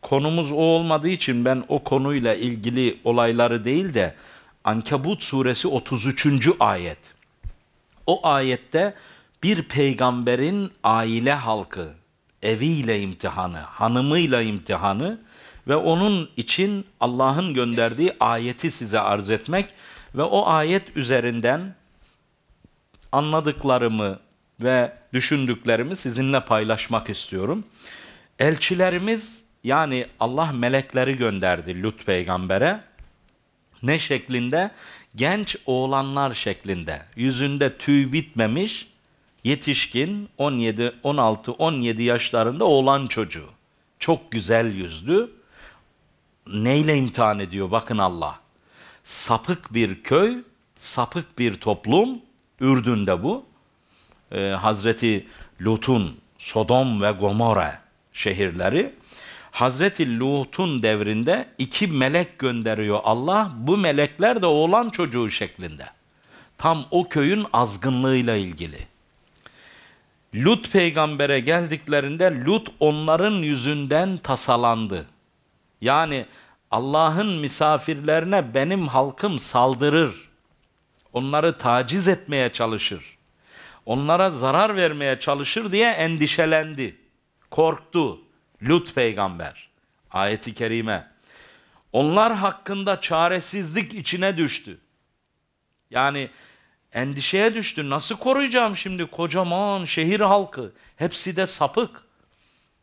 konumuz o olmadığı için ben o konuyla ilgili olayları değil de Ankebut suresi 33. ayet. O ayette bir peygamberin aile halkı, eviyle imtihanı, hanımıyla imtihanı ve onun için Allah'ın gönderdiği ayeti size arz etmek ve o ayet üzerinden anladıklarımı ve düşündüklerimi sizinle paylaşmak istiyorum. Elçilerimiz yani Allah melekleri gönderdi Lut peygambere. Ne şeklinde? Genç oğlanlar şeklinde. Yüzünde tüy bitmemiş yetişkin 17 16 17 yaşlarında oğlan çocuğu. Çok güzel yüzlü. Neyle imtihan ediyor bakın Allah. Sapık bir köy, sapık bir toplum Ürdün'de bu. Ee, Hazreti Lut'un Sodom ve Gomora şehirleri Hazreti Lut'un devrinde iki melek gönderiyor Allah. Bu melekler de oğlan çocuğu şeklinde. Tam o köyün azgınlığıyla ilgili. Lut peygambere geldiklerinde Lut onların yüzünden tasalandı. Yani Allah'ın misafirlerine benim halkım saldırır. Onları taciz etmeye çalışır. Onlara zarar vermeye çalışır diye endişelendi. Korktu. Lut peygamber. Ayeti kerime. Onlar hakkında çaresizlik içine düştü. Yani endişeye düştü. Nasıl koruyacağım şimdi kocaman şehir halkı? Hepsi de sapık.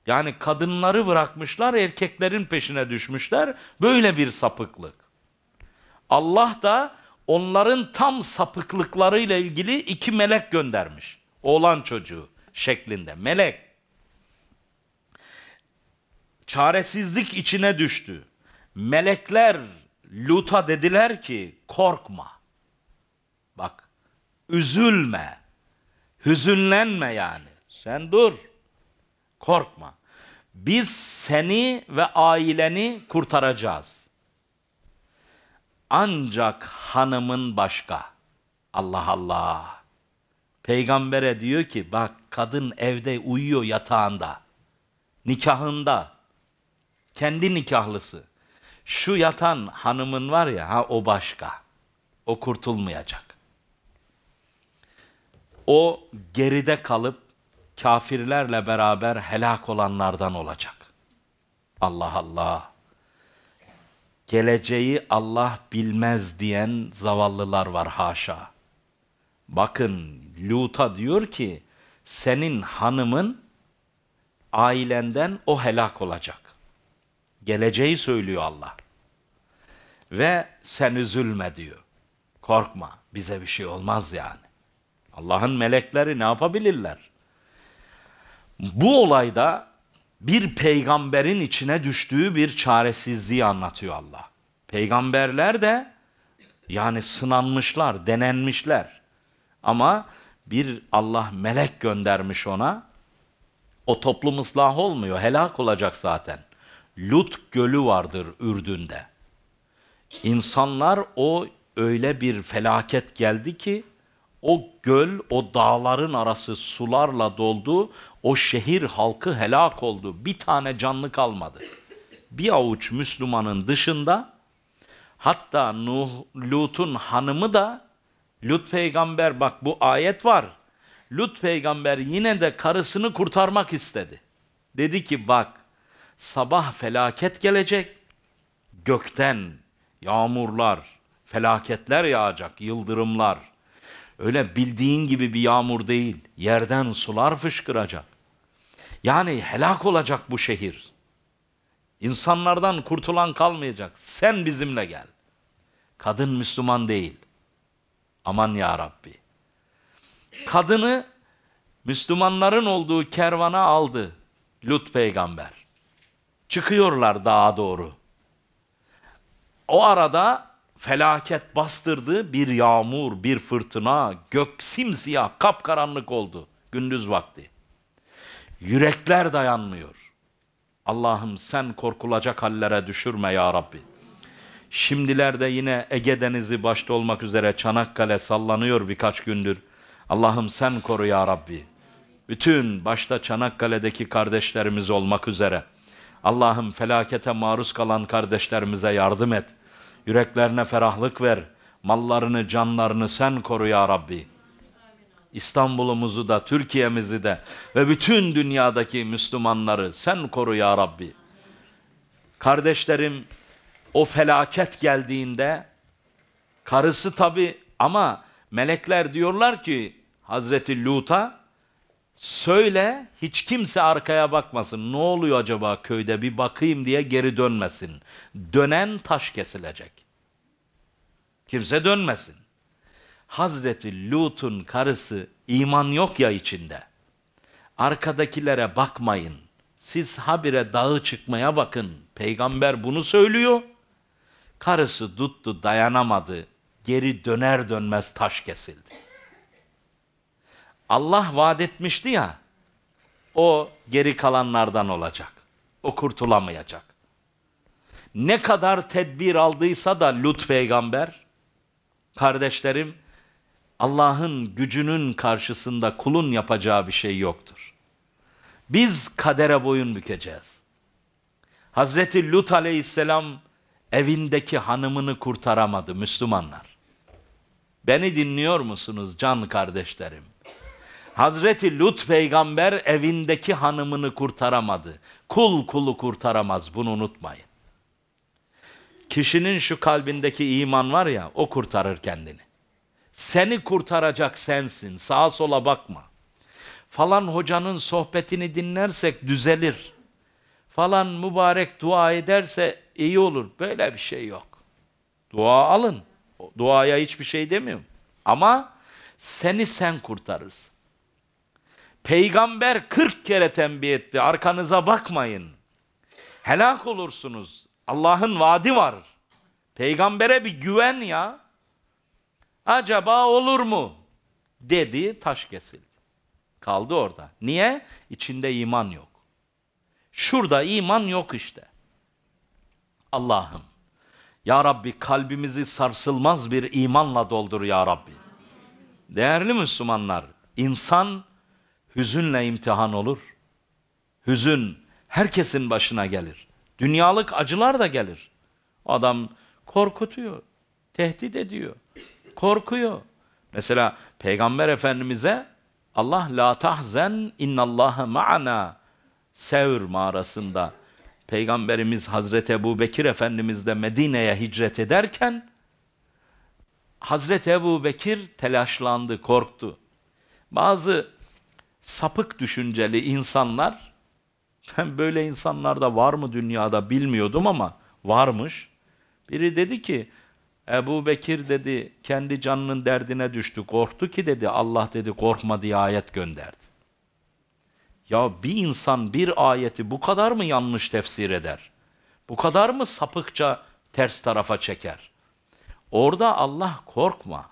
Yani kadınları bırakmışlar, erkeklerin peşine düşmüşler. Böyle bir sapıklık. Allah da onların tam sapıklıklarıyla ilgili iki melek göndermiş. Oğlan çocuğu şeklinde melek çaresizlik içine düştü. Melekler Lut'a dediler ki korkma. Bak üzülme. Hüzünlenme yani. Sen dur. Korkma. Biz seni ve aileni kurtaracağız. Ancak hanımın başka. Allah Allah. Peygamber'e diyor ki bak kadın evde uyuyor yatağında. Nikahında, kendi nikahlısı. Şu yatan hanımın var ya ha o başka. O kurtulmayacak. O geride kalıp kafirlerle beraber helak olanlardan olacak. Allah Allah. Geleceği Allah bilmez diyen zavallılar var haşa. Bakın Lut'a diyor ki senin hanımın ailenden o helak olacak. Geleceği söylüyor Allah. Ve sen üzülme diyor. Korkma bize bir şey olmaz yani. Allah'ın melekleri ne yapabilirler? Bu olayda bir peygamberin içine düştüğü bir çaresizliği anlatıyor Allah. Peygamberler de yani sınanmışlar, denenmişler. Ama bir Allah melek göndermiş ona. O toplum ıslah olmuyor, helak olacak zaten. Lut Gölü vardır Ürdün'de. İnsanlar o öyle bir felaket geldi ki o göl, o dağların arası sularla doldu, o şehir halkı helak oldu. Bir tane canlı kalmadı. Bir avuç Müslümanın dışında hatta Nuh, Lut'un hanımı da Lut peygamber bak bu ayet var. Lut peygamber yine de karısını kurtarmak istedi. Dedi ki bak sabah felaket gelecek. Gökten yağmurlar, felaketler yağacak, yıldırımlar. Öyle bildiğin gibi bir yağmur değil, yerden sular fışkıracak. Yani helak olacak bu şehir. İnsanlardan kurtulan kalmayacak. Sen bizimle gel. Kadın Müslüman değil. Aman ya Rabbi. Kadını Müslümanların olduğu kervana aldı Lut peygamber. Çıkıyorlar dağa doğru. O arada felaket bastırdı bir yağmur, bir fırtına, gök simsiyah, kapkaranlık oldu gündüz vakti. Yürekler dayanmıyor. Allah'ım sen korkulacak hallere düşürme ya Rabbi. Şimdilerde yine Ege Denizi başta olmak üzere Çanakkale sallanıyor birkaç gündür. Allah'ım sen koru ya Rabbi. Bütün başta Çanakkale'deki kardeşlerimiz olmak üzere. Allah'ım felakete maruz kalan kardeşlerimize yardım et. Yüreklerine ferahlık ver. Mallarını, canlarını sen koru ya Rabbi. İstanbul'umuzu da, Türkiye'mizi de ve bütün dünyadaki Müslümanları sen koru ya Rabbi. Kardeşlerim o felaket geldiğinde karısı tabi ama melekler diyorlar ki Hazreti Lut'a Söyle hiç kimse arkaya bakmasın. Ne oluyor acaba köyde bir bakayım diye geri dönmesin. Dönen taş kesilecek. Kimse dönmesin. Hazreti Lut'un karısı iman yok ya içinde. Arkadakilere bakmayın. Siz habire dağı çıkmaya bakın. Peygamber bunu söylüyor. Karısı tuttu dayanamadı. Geri döner dönmez taş kesildi. Allah vaat etmişti ya, o geri kalanlardan olacak. O kurtulamayacak. Ne kadar tedbir aldıysa da Lut peygamber, kardeşlerim, Allah'ın gücünün karşısında kulun yapacağı bir şey yoktur. Biz kadere boyun bükeceğiz. Hazreti Lut aleyhisselam evindeki hanımını kurtaramadı Müslümanlar. Beni dinliyor musunuz can kardeşlerim? Hazreti Lut peygamber evindeki hanımını kurtaramadı. Kul kulu kurtaramaz bunu unutmayın. Kişinin şu kalbindeki iman var ya o kurtarır kendini. Seni kurtaracak sensin sağa sola bakma. Falan hocanın sohbetini dinlersek düzelir. Falan mübarek dua ederse iyi olur. Böyle bir şey yok. Dua alın. Duaya hiçbir şey demiyorum. Ama seni sen kurtarırsın. Peygamber 40 kere tembih etti. Arkanıza bakmayın. Helak olursunuz. Allah'ın vaadi var. Peygambere bir güven ya. Acaba olur mu? Dedi taş kesildi. Kaldı orada. Niye? İçinde iman yok. Şurada iman yok işte. Allah'ım. Ya Rabbi kalbimizi sarsılmaz bir imanla doldur ya Rabbi. Değerli Müslümanlar, insan hüzünle imtihan olur. Hüzün herkesin başına gelir. Dünyalık acılar da gelir. Adam korkutuyor, tehdit ediyor, korkuyor. Mesela Peygamber Efendimiz'e Allah la tahzen innallaha ma'ana Sevr mağarasında Peygamberimiz Hazreti Ebu Bekir Efendimiz de Medine'ye hicret ederken Hazreti Ebu Bekir telaşlandı, korktu. Bazı sapık düşünceli insanlar, ben böyle insanlar da var mı dünyada bilmiyordum ama varmış. Biri dedi ki, Ebu Bekir dedi kendi canının derdine düştü, korktu ki dedi Allah dedi korkma diye ayet gönderdi. Ya bir insan bir ayeti bu kadar mı yanlış tefsir eder? Bu kadar mı sapıkça ters tarafa çeker? Orada Allah korkma,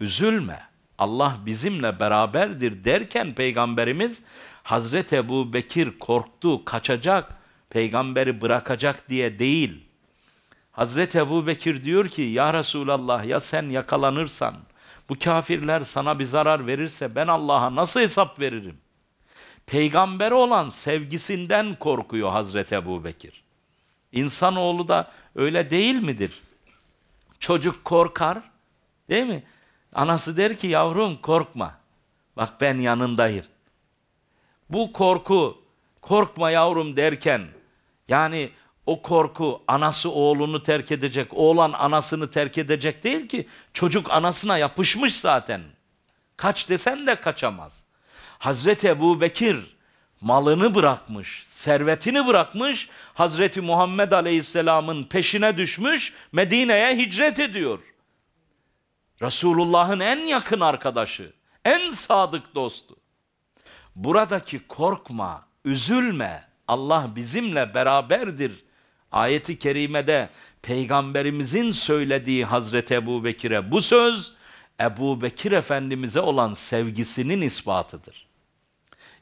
üzülme.'' Allah bizimle beraberdir derken peygamberimiz Hazreti Ebu Bekir korktu, kaçacak, peygamberi bırakacak diye değil. Hazreti Ebu Bekir diyor ki ya Resulallah ya sen yakalanırsan bu kafirler sana bir zarar verirse ben Allah'a nasıl hesap veririm? Peygambere olan sevgisinden korkuyor Hazreti Ebu Bekir. İnsanoğlu da öyle değil midir? Çocuk korkar değil mi? Anası der ki yavrum korkma. Bak ben yanındayım. Bu korku korkma yavrum derken yani o korku anası oğlunu terk edecek, oğlan anasını terk edecek değil ki. Çocuk anasına yapışmış zaten. Kaç desen de kaçamaz. Hazreti Ebu Bekir malını bırakmış, servetini bırakmış, Hazreti Muhammed Aleyhisselam'ın peşine düşmüş, Medine'ye hicret ediyor.'' Resulullah'ın en yakın arkadaşı, en sadık dostu. Buradaki korkma, üzülme, Allah bizimle beraberdir. Ayeti kerimede peygamberimizin söylediği Hazreti Ebu Bekir'e bu söz, Ebu Bekir Efendimiz'e olan sevgisinin ispatıdır.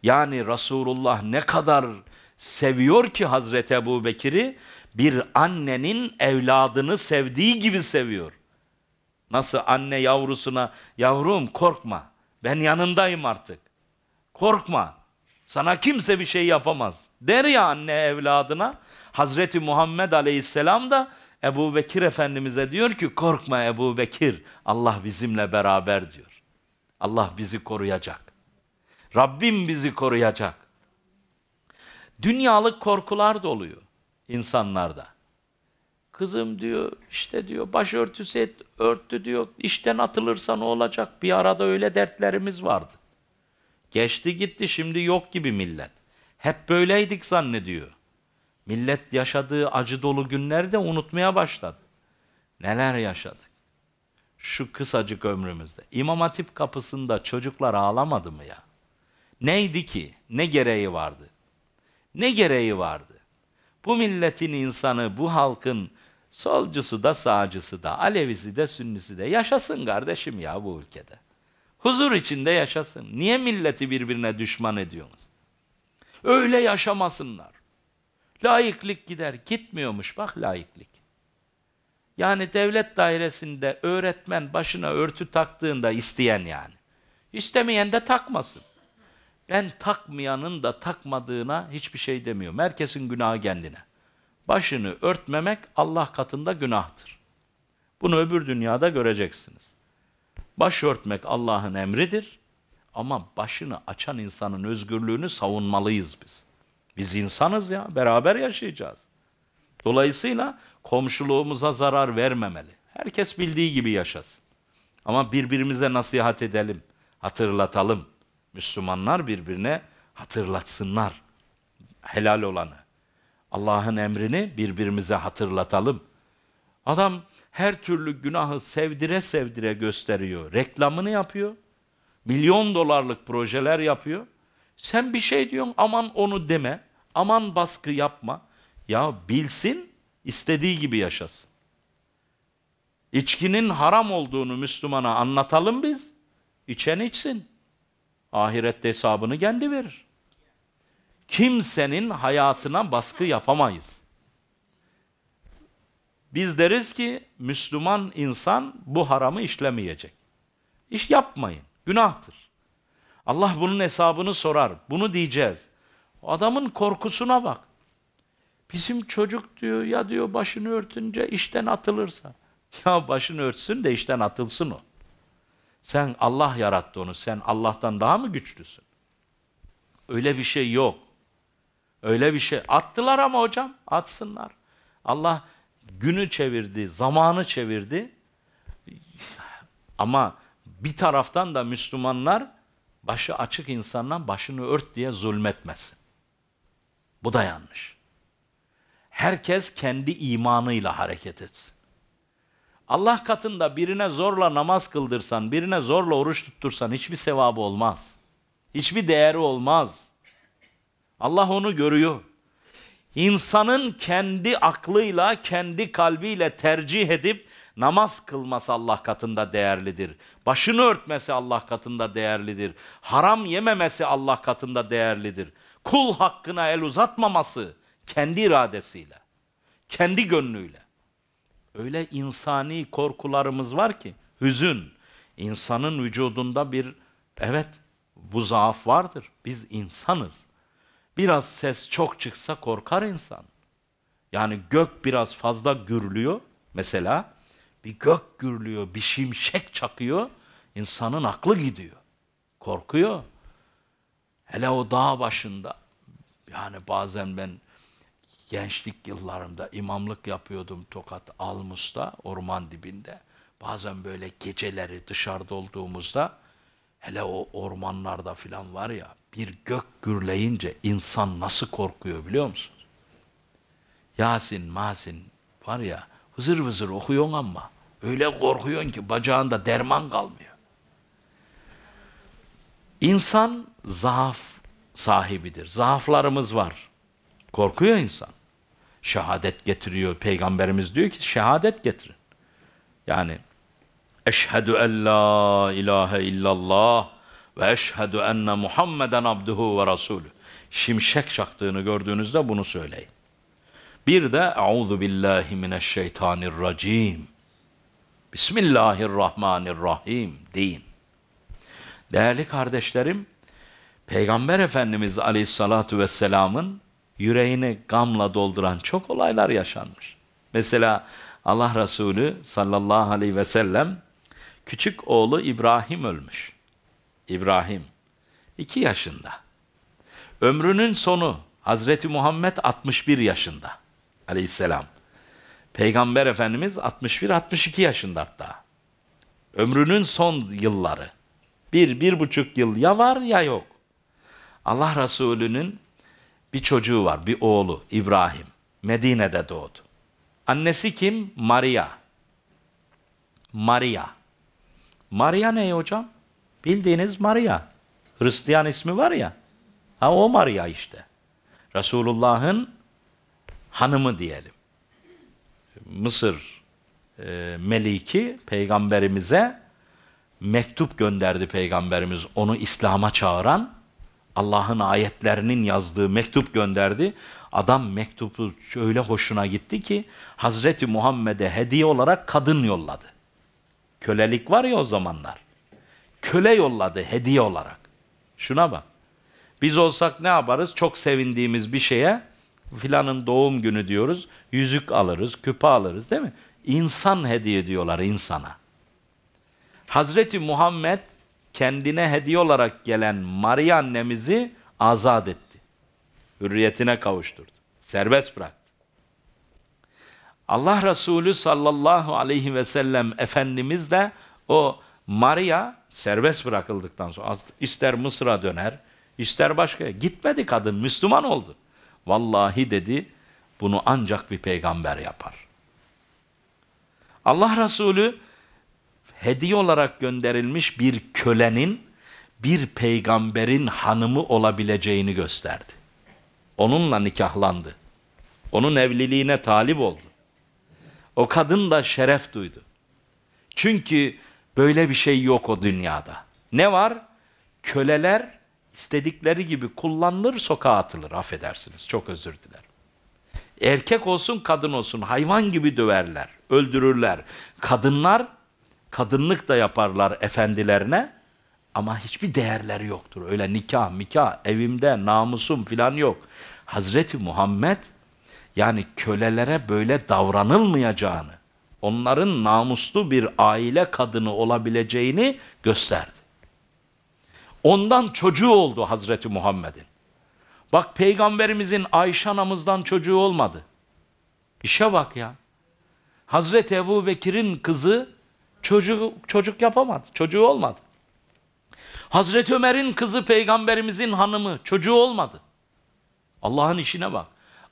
Yani Resulullah ne kadar seviyor ki Hazreti Ebu Bekir'i, bir annenin evladını sevdiği gibi seviyor. Nasıl anne yavrusuna yavrum korkma ben yanındayım artık. Korkma sana kimse bir şey yapamaz. Der ya anne evladına Hazreti Muhammed Aleyhisselam da Ebu Bekir Efendimiz'e diyor ki korkma Ebu Bekir Allah bizimle beraber diyor. Allah bizi koruyacak. Rabbim bizi koruyacak. Dünyalık korkular da oluyor insanlarda. Kızım diyor işte diyor başörtüsü et, örttü diyor işten atılırsa ne olacak? Bir arada öyle dertlerimiz vardı. Geçti gitti şimdi yok gibi millet. Hep böyleydik zannediyor. Millet yaşadığı acı dolu günlerde unutmaya başladı. Neler yaşadık? Şu kısacık ömrümüzde. İmam Hatip kapısında çocuklar ağlamadı mı ya? Neydi ki? Ne gereği vardı? Ne gereği vardı? Bu milletin insanı, bu halkın Solcusu da sağcısı da, Alevisi de Sünnisi de yaşasın kardeşim ya bu ülkede. Huzur içinde yaşasın. Niye milleti birbirine düşman ediyorsunuz? Öyle yaşamasınlar. Laiklik gider. Gitmiyormuş bak laiklik. Yani devlet dairesinde öğretmen başına örtü taktığında isteyen yani. İstemeyen de takmasın. Ben takmayanın da takmadığına hiçbir şey demiyorum. Herkesin günahı kendine başını örtmemek Allah katında günahtır. Bunu öbür dünyada göreceksiniz. Baş örtmek Allah'ın emridir ama başını açan insanın özgürlüğünü savunmalıyız biz. Biz insanız ya, beraber yaşayacağız. Dolayısıyla komşuluğumuza zarar vermemeli. Herkes bildiği gibi yaşasın. Ama birbirimize nasihat edelim, hatırlatalım. Müslümanlar birbirine hatırlatsınlar helal olanı. Allah'ın emrini birbirimize hatırlatalım. Adam her türlü günahı sevdire sevdire gösteriyor. Reklamını yapıyor. Milyon dolarlık projeler yapıyor. Sen bir şey diyorsun aman onu deme. Aman baskı yapma. Ya bilsin istediği gibi yaşasın. İçkinin haram olduğunu Müslümana anlatalım biz. İçen içsin. Ahirette hesabını kendi verir kimsenin hayatına baskı yapamayız. Biz deriz ki Müslüman insan bu haramı işlemeyecek. İş yapmayın. Günahtır. Allah bunun hesabını sorar. Bunu diyeceğiz. Adamın korkusuna bak. Bizim çocuk diyor ya diyor başını örtünce işten atılırsa. Ya başını örtsün de işten atılsın o. Sen Allah yarattı onu. Sen Allah'tan daha mı güçlüsün? Öyle bir şey yok. Öyle bir şey. Attılar ama hocam. Atsınlar. Allah günü çevirdi, zamanı çevirdi. Ama bir taraftan da Müslümanlar başı açık insandan başını ört diye zulmetmesin. Bu da yanlış. Herkes kendi imanıyla hareket etsin. Allah katında birine zorla namaz kıldırsan, birine zorla oruç tuttursan hiçbir sevabı olmaz. Hiçbir değeri olmaz. Allah onu görüyor. İnsanın kendi aklıyla, kendi kalbiyle tercih edip namaz kılması Allah katında değerlidir. Başını örtmesi Allah katında değerlidir. Haram yememesi Allah katında değerlidir. Kul hakkına el uzatmaması kendi iradesiyle, kendi gönlüyle. Öyle insani korkularımız var ki hüzün insanın vücudunda bir evet bu zaaf vardır. Biz insanız. Biraz ses çok çıksa korkar insan. Yani gök biraz fazla gürlüyor mesela. Bir gök gürlüyor, bir şimşek çakıyor. İnsanın aklı gidiyor. Korkuyor. Hele o dağ başında. Yani bazen ben gençlik yıllarımda imamlık yapıyordum Tokat Almus'ta, orman dibinde. Bazen böyle geceleri dışarıda olduğumuzda hele o ormanlarda filan var ya bir gök gürleyince insan nasıl korkuyor biliyor musunuz? Yasin, Masin var ya vızır vızır okuyorsun ama öyle korkuyorsun ki bacağında derman kalmıyor. İnsan zaaf sahibidir. Zaaflarımız var. Korkuyor insan. Şehadet getiriyor. Peygamberimiz diyor ki şehadet getirin. Yani eşhedü en la ilahe illallah ve eşhedü enne Muhammeden abduhu ve rasulü. Şimşek çaktığını gördüğünüzde bunu söyleyin. Bir de Euzu billahi mineşşeytanirracim. Bismillahirrahmanirrahim deyin. Değerli kardeşlerim, Peygamber Efendimiz Aleyhissalatu vesselam'ın yüreğini gamla dolduran çok olaylar yaşanmış. Mesela Allah Resulü sallallahu aleyhi ve sellem küçük oğlu İbrahim ölmüş. İbrahim 2 yaşında. Ömrünün sonu Hazreti Muhammed 61 yaşında aleyhisselam. Peygamber Efendimiz 61-62 yaşında hatta. Ömrünün son yılları. Bir, bir buçuk yıl ya var ya yok. Allah Resulü'nün bir çocuğu var, bir oğlu İbrahim. Medine'de doğdu. Annesi kim? Maria. Maria. Maria ne hocam? Bildiğiniz Maria. Hristiyan ismi var ya. Ha o Maria işte. Resulullah'ın hanımı diyelim. Mısır e, meliki peygamberimize mektup gönderdi peygamberimiz. Onu İslam'a çağıran Allah'ın ayetlerinin yazdığı mektup gönderdi. Adam mektubu öyle hoşuna gitti ki Hazreti Muhammed'e hediye olarak kadın yolladı. Kölelik var ya o zamanlar köle yolladı hediye olarak. Şuna bak. Biz olsak ne yaparız? Çok sevindiğimiz bir şeye filanın doğum günü diyoruz. Yüzük alırız, küpe alırız değil mi? İnsan hediye diyorlar insana. Hazreti Muhammed kendine hediye olarak gelen Maria annemizi azat etti. Hürriyetine kavuşturdu. Serbest bıraktı. Allah Resulü sallallahu aleyhi ve sellem Efendimiz de o Maria serbest bırakıldıktan sonra ister Mısır'a döner, ister başka. Gitmedi kadın, Müslüman oldu. Vallahi dedi, bunu ancak bir peygamber yapar. Allah Resulü hediye olarak gönderilmiş bir kölenin bir peygamberin hanımı olabileceğini gösterdi. Onunla nikahlandı. Onun evliliğine talip oldu. O kadın da şeref duydu. Çünkü Böyle bir şey yok o dünyada. Ne var? Köleler istedikleri gibi kullanılır, sokağa atılır. Affedersiniz, çok özür dilerim. Erkek olsun, kadın olsun hayvan gibi döverler, öldürürler. Kadınlar kadınlık da yaparlar efendilerine ama hiçbir değerleri yoktur. Öyle nikah, mikah, evimde namusum filan yok. Hazreti Muhammed yani kölelere böyle davranılmayacağını onların namuslu bir aile kadını olabileceğini gösterdi. Ondan çocuğu oldu Hazreti Muhammed'in. Bak peygamberimizin Ayşe anamızdan çocuğu olmadı. İşe bak ya. Hazreti Ebu Bekir'in kızı çocuk, çocuk yapamadı. Çocuğu olmadı. Hazreti Ömer'in kızı peygamberimizin hanımı çocuğu olmadı. Allah'ın işine bak.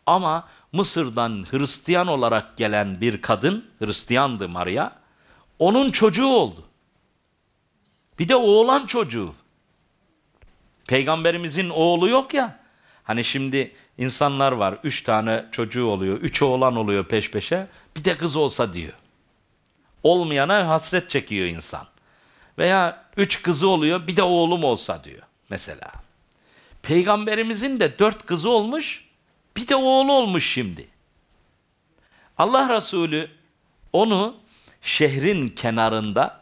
Ama Mısır'dan Hristiyan olarak gelen bir kadın, Hristiyandı Maria, onun çocuğu oldu. Bir de oğlan çocuğu. Peygamberimizin oğlu yok ya. Hani şimdi insanlar var, üç tane çocuğu oluyor, üç oğlan oluyor peş peşe, bir de kız olsa diyor. Olmayana hasret çekiyor insan. Veya üç kızı oluyor, bir de oğlum olsa diyor mesela. Peygamberimizin de dört kızı olmuş, bir de oğlu olmuş şimdi. Allah Resulü onu şehrin kenarında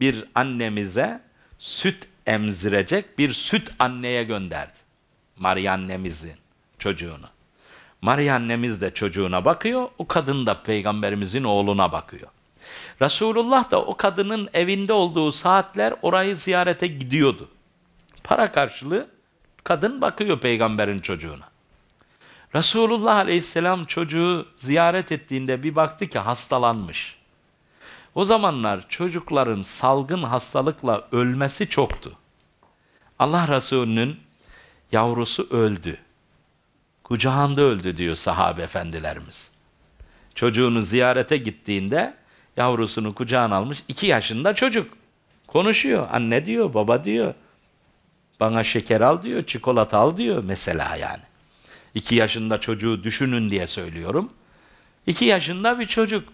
bir annemize süt emzirecek bir süt anneye gönderdi. Maria annemizin çocuğunu. Maria annemiz de çocuğuna bakıyor, o kadın da peygamberimizin oğluna bakıyor. Resulullah da o kadının evinde olduğu saatler orayı ziyarete gidiyordu. Para karşılığı kadın bakıyor peygamberin çocuğuna. Resulullah aleyhisselam çocuğu ziyaret ettiğinde bir baktı ki hastalanmış. O zamanlar çocukların salgın hastalıkla ölmesi çoktu. Allah Resulü'nün yavrusu öldü. Kucağında öldü diyor sahabe efendilerimiz. Çocuğunu ziyarete gittiğinde yavrusunu kucağına almış. iki yaşında çocuk. Konuşuyor. Anne diyor, baba diyor. Bana şeker al diyor, çikolata al diyor mesela yani. 2 yaşında çocuğu düşünün diye söylüyorum. İki yaşında bir çocuk.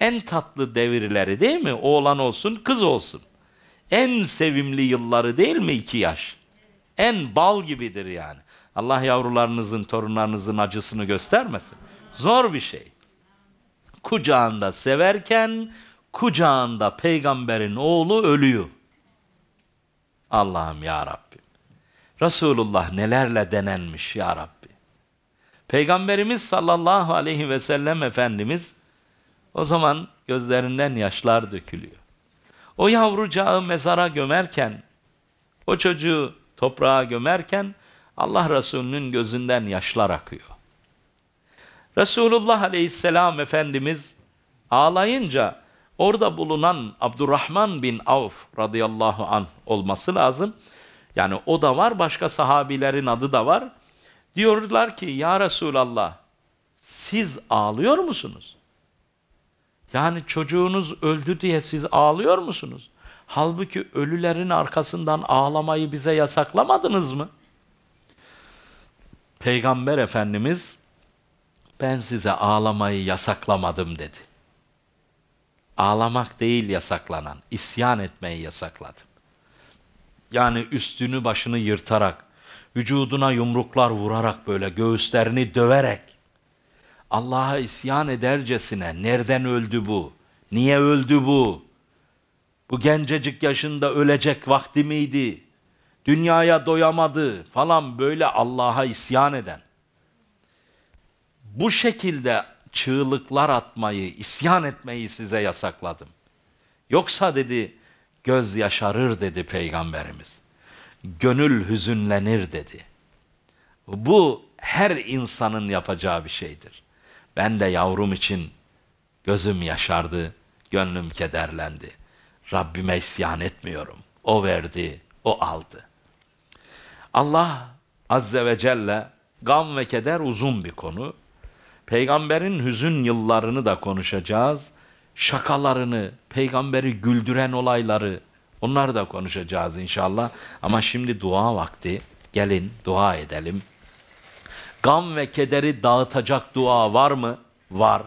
En tatlı devirleri değil mi? Oğlan olsun, kız olsun. En sevimli yılları değil mi iki yaş? En bal gibidir yani. Allah yavrularınızın, torunlarınızın acısını göstermesin. Zor bir şey. Kucağında severken kucağında peygamberin oğlu ölüyor. Allah'ım ya Rabbi. Resulullah nelerle denenmiş ya Rabbi. Peygamberimiz sallallahu aleyhi ve sellem Efendimiz o zaman gözlerinden yaşlar dökülüyor. O yavrucağı mezara gömerken, o çocuğu toprağa gömerken Allah Resulü'nün gözünden yaşlar akıyor. Resulullah Aleyhisselam Efendimiz ağlayınca orada bulunan Abdurrahman bin Avf radıyallahu anh olması lazım. Yani o da var, başka sahabilerin adı da var. Diyorlar ki ya Resulallah siz ağlıyor musunuz? Yani çocuğunuz öldü diye siz ağlıyor musunuz? Halbuki ölülerin arkasından ağlamayı bize yasaklamadınız mı? Peygamber Efendimiz ben size ağlamayı yasaklamadım dedi. Ağlamak değil yasaklanan, isyan etmeyi yasakladım. Yani üstünü başını yırtarak, vücuduna yumruklar vurarak böyle göğüslerini döverek Allah'a isyan edercesine nereden öldü bu? Niye öldü bu? Bu gencecik yaşında ölecek vakti miydi? Dünyaya doyamadı falan böyle Allah'a isyan eden. Bu şekilde çığlıklar atmayı, isyan etmeyi size yasakladım. Yoksa dedi göz yaşarır dedi peygamberimiz gönül hüzünlenir dedi. Bu her insanın yapacağı bir şeydir. Ben de yavrum için gözüm yaşardı, gönlüm kederlendi. Rabbime isyan etmiyorum. O verdi, o aldı. Allah Azze ve Celle gam ve keder uzun bir konu. Peygamberin hüzün yıllarını da konuşacağız. Şakalarını, peygamberi güldüren olayları, Onları da konuşacağız inşallah. Ama şimdi dua vakti. Gelin dua edelim. Gam ve kederi dağıtacak dua var mı? Var.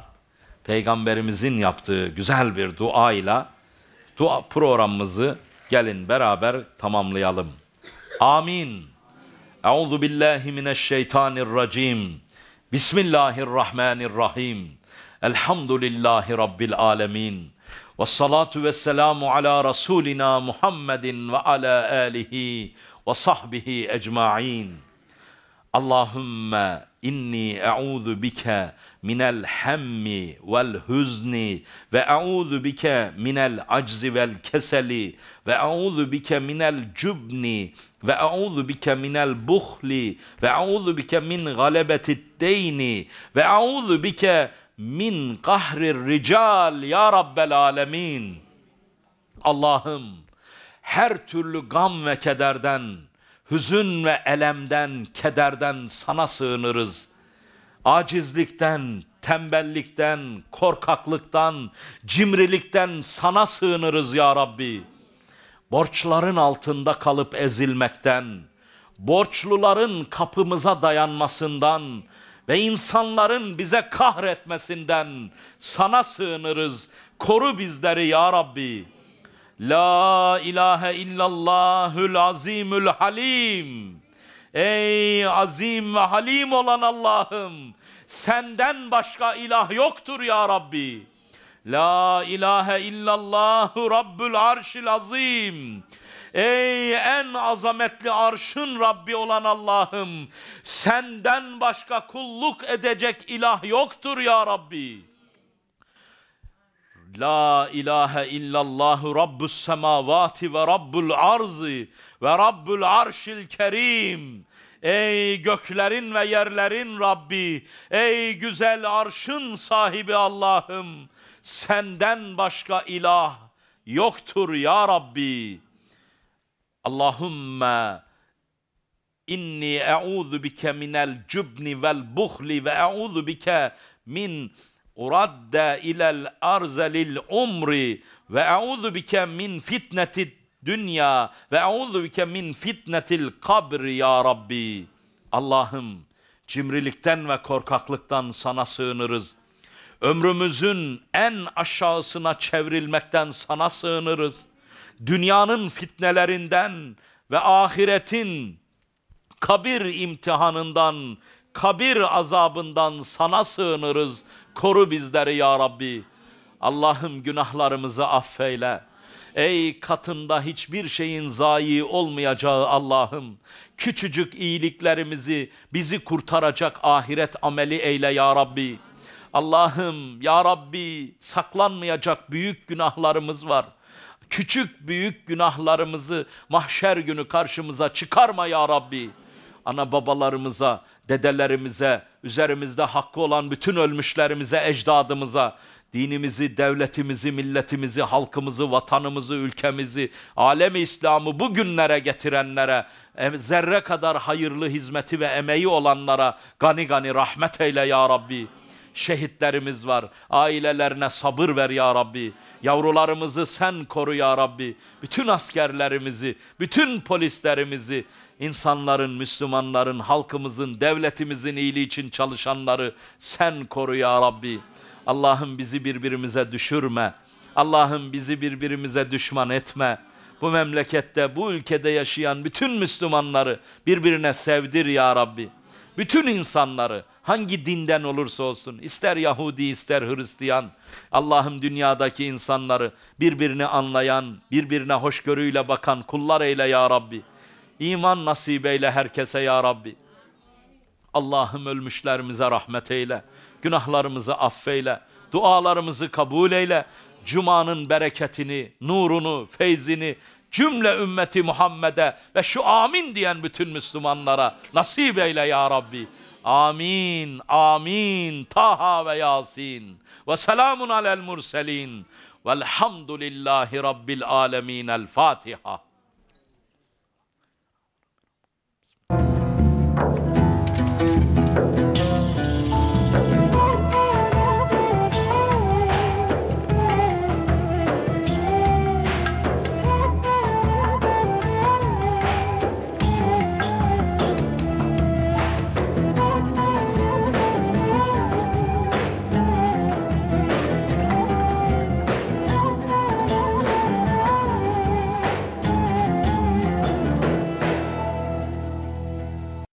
Peygamberimizin yaptığı güzel bir duayla dua programımızı gelin beraber tamamlayalım. Amin. Euzu billahi mineşşeytanirracim. Bismillahirrahmanirrahim. Elhamdülillahi rabbil alemin ve salatu ve selamu ala Rasulina Muhammedin ve ala alihi ve sahbihi ecma'in. Allahümme inni e'udhu bike minel hemmi vel huzni ve e'udhu bike minel aczi vel keseli ve e'udhu bike minel cübni ve e'udhu bike minel buhli ve e'udhu bike min galebetit deyni ve e'udhu bike min kahrir rical ya rabbel alemin. Allah'ım her türlü gam ve kederden, hüzün ve elemden, kederden sana sığınırız. Acizlikten, tembellikten, korkaklıktan, cimrilikten sana sığınırız ya Rabbi. Borçların altında kalıp ezilmekten, borçluların kapımıza dayanmasından, ve insanların bize kahretmesinden sana sığınırız. Koru bizleri ya Rabbi. La ilahe illallahül azimül halim. Ey azim ve halim olan Allah'ım senden başka ilah yoktur ya Rabbi. La ilahe illallahü rabbül arşil azim. Ey en azametli arşın Rabbi olan Allah'ım senden başka kulluk edecek ilah yoktur ya Rabbi. La ilahe illallahü rabbus semavati ve rabbul arzi ve rabbul arşil kerim. Ey göklerin ve yerlerin Rabbi, ey güzel arşın sahibi Allah'ım, senden başka ilah yoktur ya Rabbi.'' Allahümme inni e'udhu bike minel cübni vel buhli ve e'udhu bike min uradde ilel arzelil umri ve e'udhu bike min fitneti dünya ve e'udhu bike min fitnetil kabri ya Rabbi. Allah'ım cimrilikten ve korkaklıktan sana sığınırız. Ömrümüzün en aşağısına çevrilmekten sana sığınırız dünyanın fitnelerinden ve ahiretin kabir imtihanından, kabir azabından sana sığınırız. Koru bizleri ya Rabbi. Allah'ım günahlarımızı affeyle. Ey katında hiçbir şeyin zayi olmayacağı Allah'ım. Küçücük iyiliklerimizi bizi kurtaracak ahiret ameli eyle ya Rabbi. Allah'ım ya Rabbi saklanmayacak büyük günahlarımız var. Küçük büyük günahlarımızı mahşer günü karşımıza çıkarma ya Rabbi. Ana babalarımıza, dedelerimize, üzerimizde hakkı olan bütün ölmüşlerimize, ecdadımıza, dinimizi, devletimizi, milletimizi, halkımızı, vatanımızı, ülkemizi, alemi İslam'ı bu günlere getirenlere, e, zerre kadar hayırlı hizmeti ve emeği olanlara gani gani rahmet eyle ya Rabbi şehitlerimiz var. Ailelerine sabır ver ya Rabbi. Yavrularımızı sen koru ya Rabbi. Bütün askerlerimizi, bütün polislerimizi, insanların, Müslümanların, halkımızın, devletimizin iyiliği için çalışanları sen koru ya Rabbi. Allah'ım bizi birbirimize düşürme. Allah'ım bizi birbirimize düşman etme. Bu memlekette, bu ülkede yaşayan bütün Müslümanları birbirine sevdir ya Rabbi. Bütün insanları Hangi dinden olursa olsun, ister Yahudi ister Hristiyan, Allah'ım dünyadaki insanları birbirini anlayan, birbirine hoşgörüyle bakan kullar eyle ya Rabbi. iman nasip eyle herkese ya Rabbi. Allah'ım ölmüşlerimize rahmet eyle, günahlarımızı affeyle, dualarımızı kabul eyle. Cuma'nın bereketini, nurunu, feyzini cümle ümmeti Muhammed'e ve şu amin diyen bütün Müslümanlara nasip eyle ya Rabbi. Amin, amin. Taha ve Yasin. Ve selamun alel murselin. Velhamdülillahi Rabbil alemin. El Fatiha.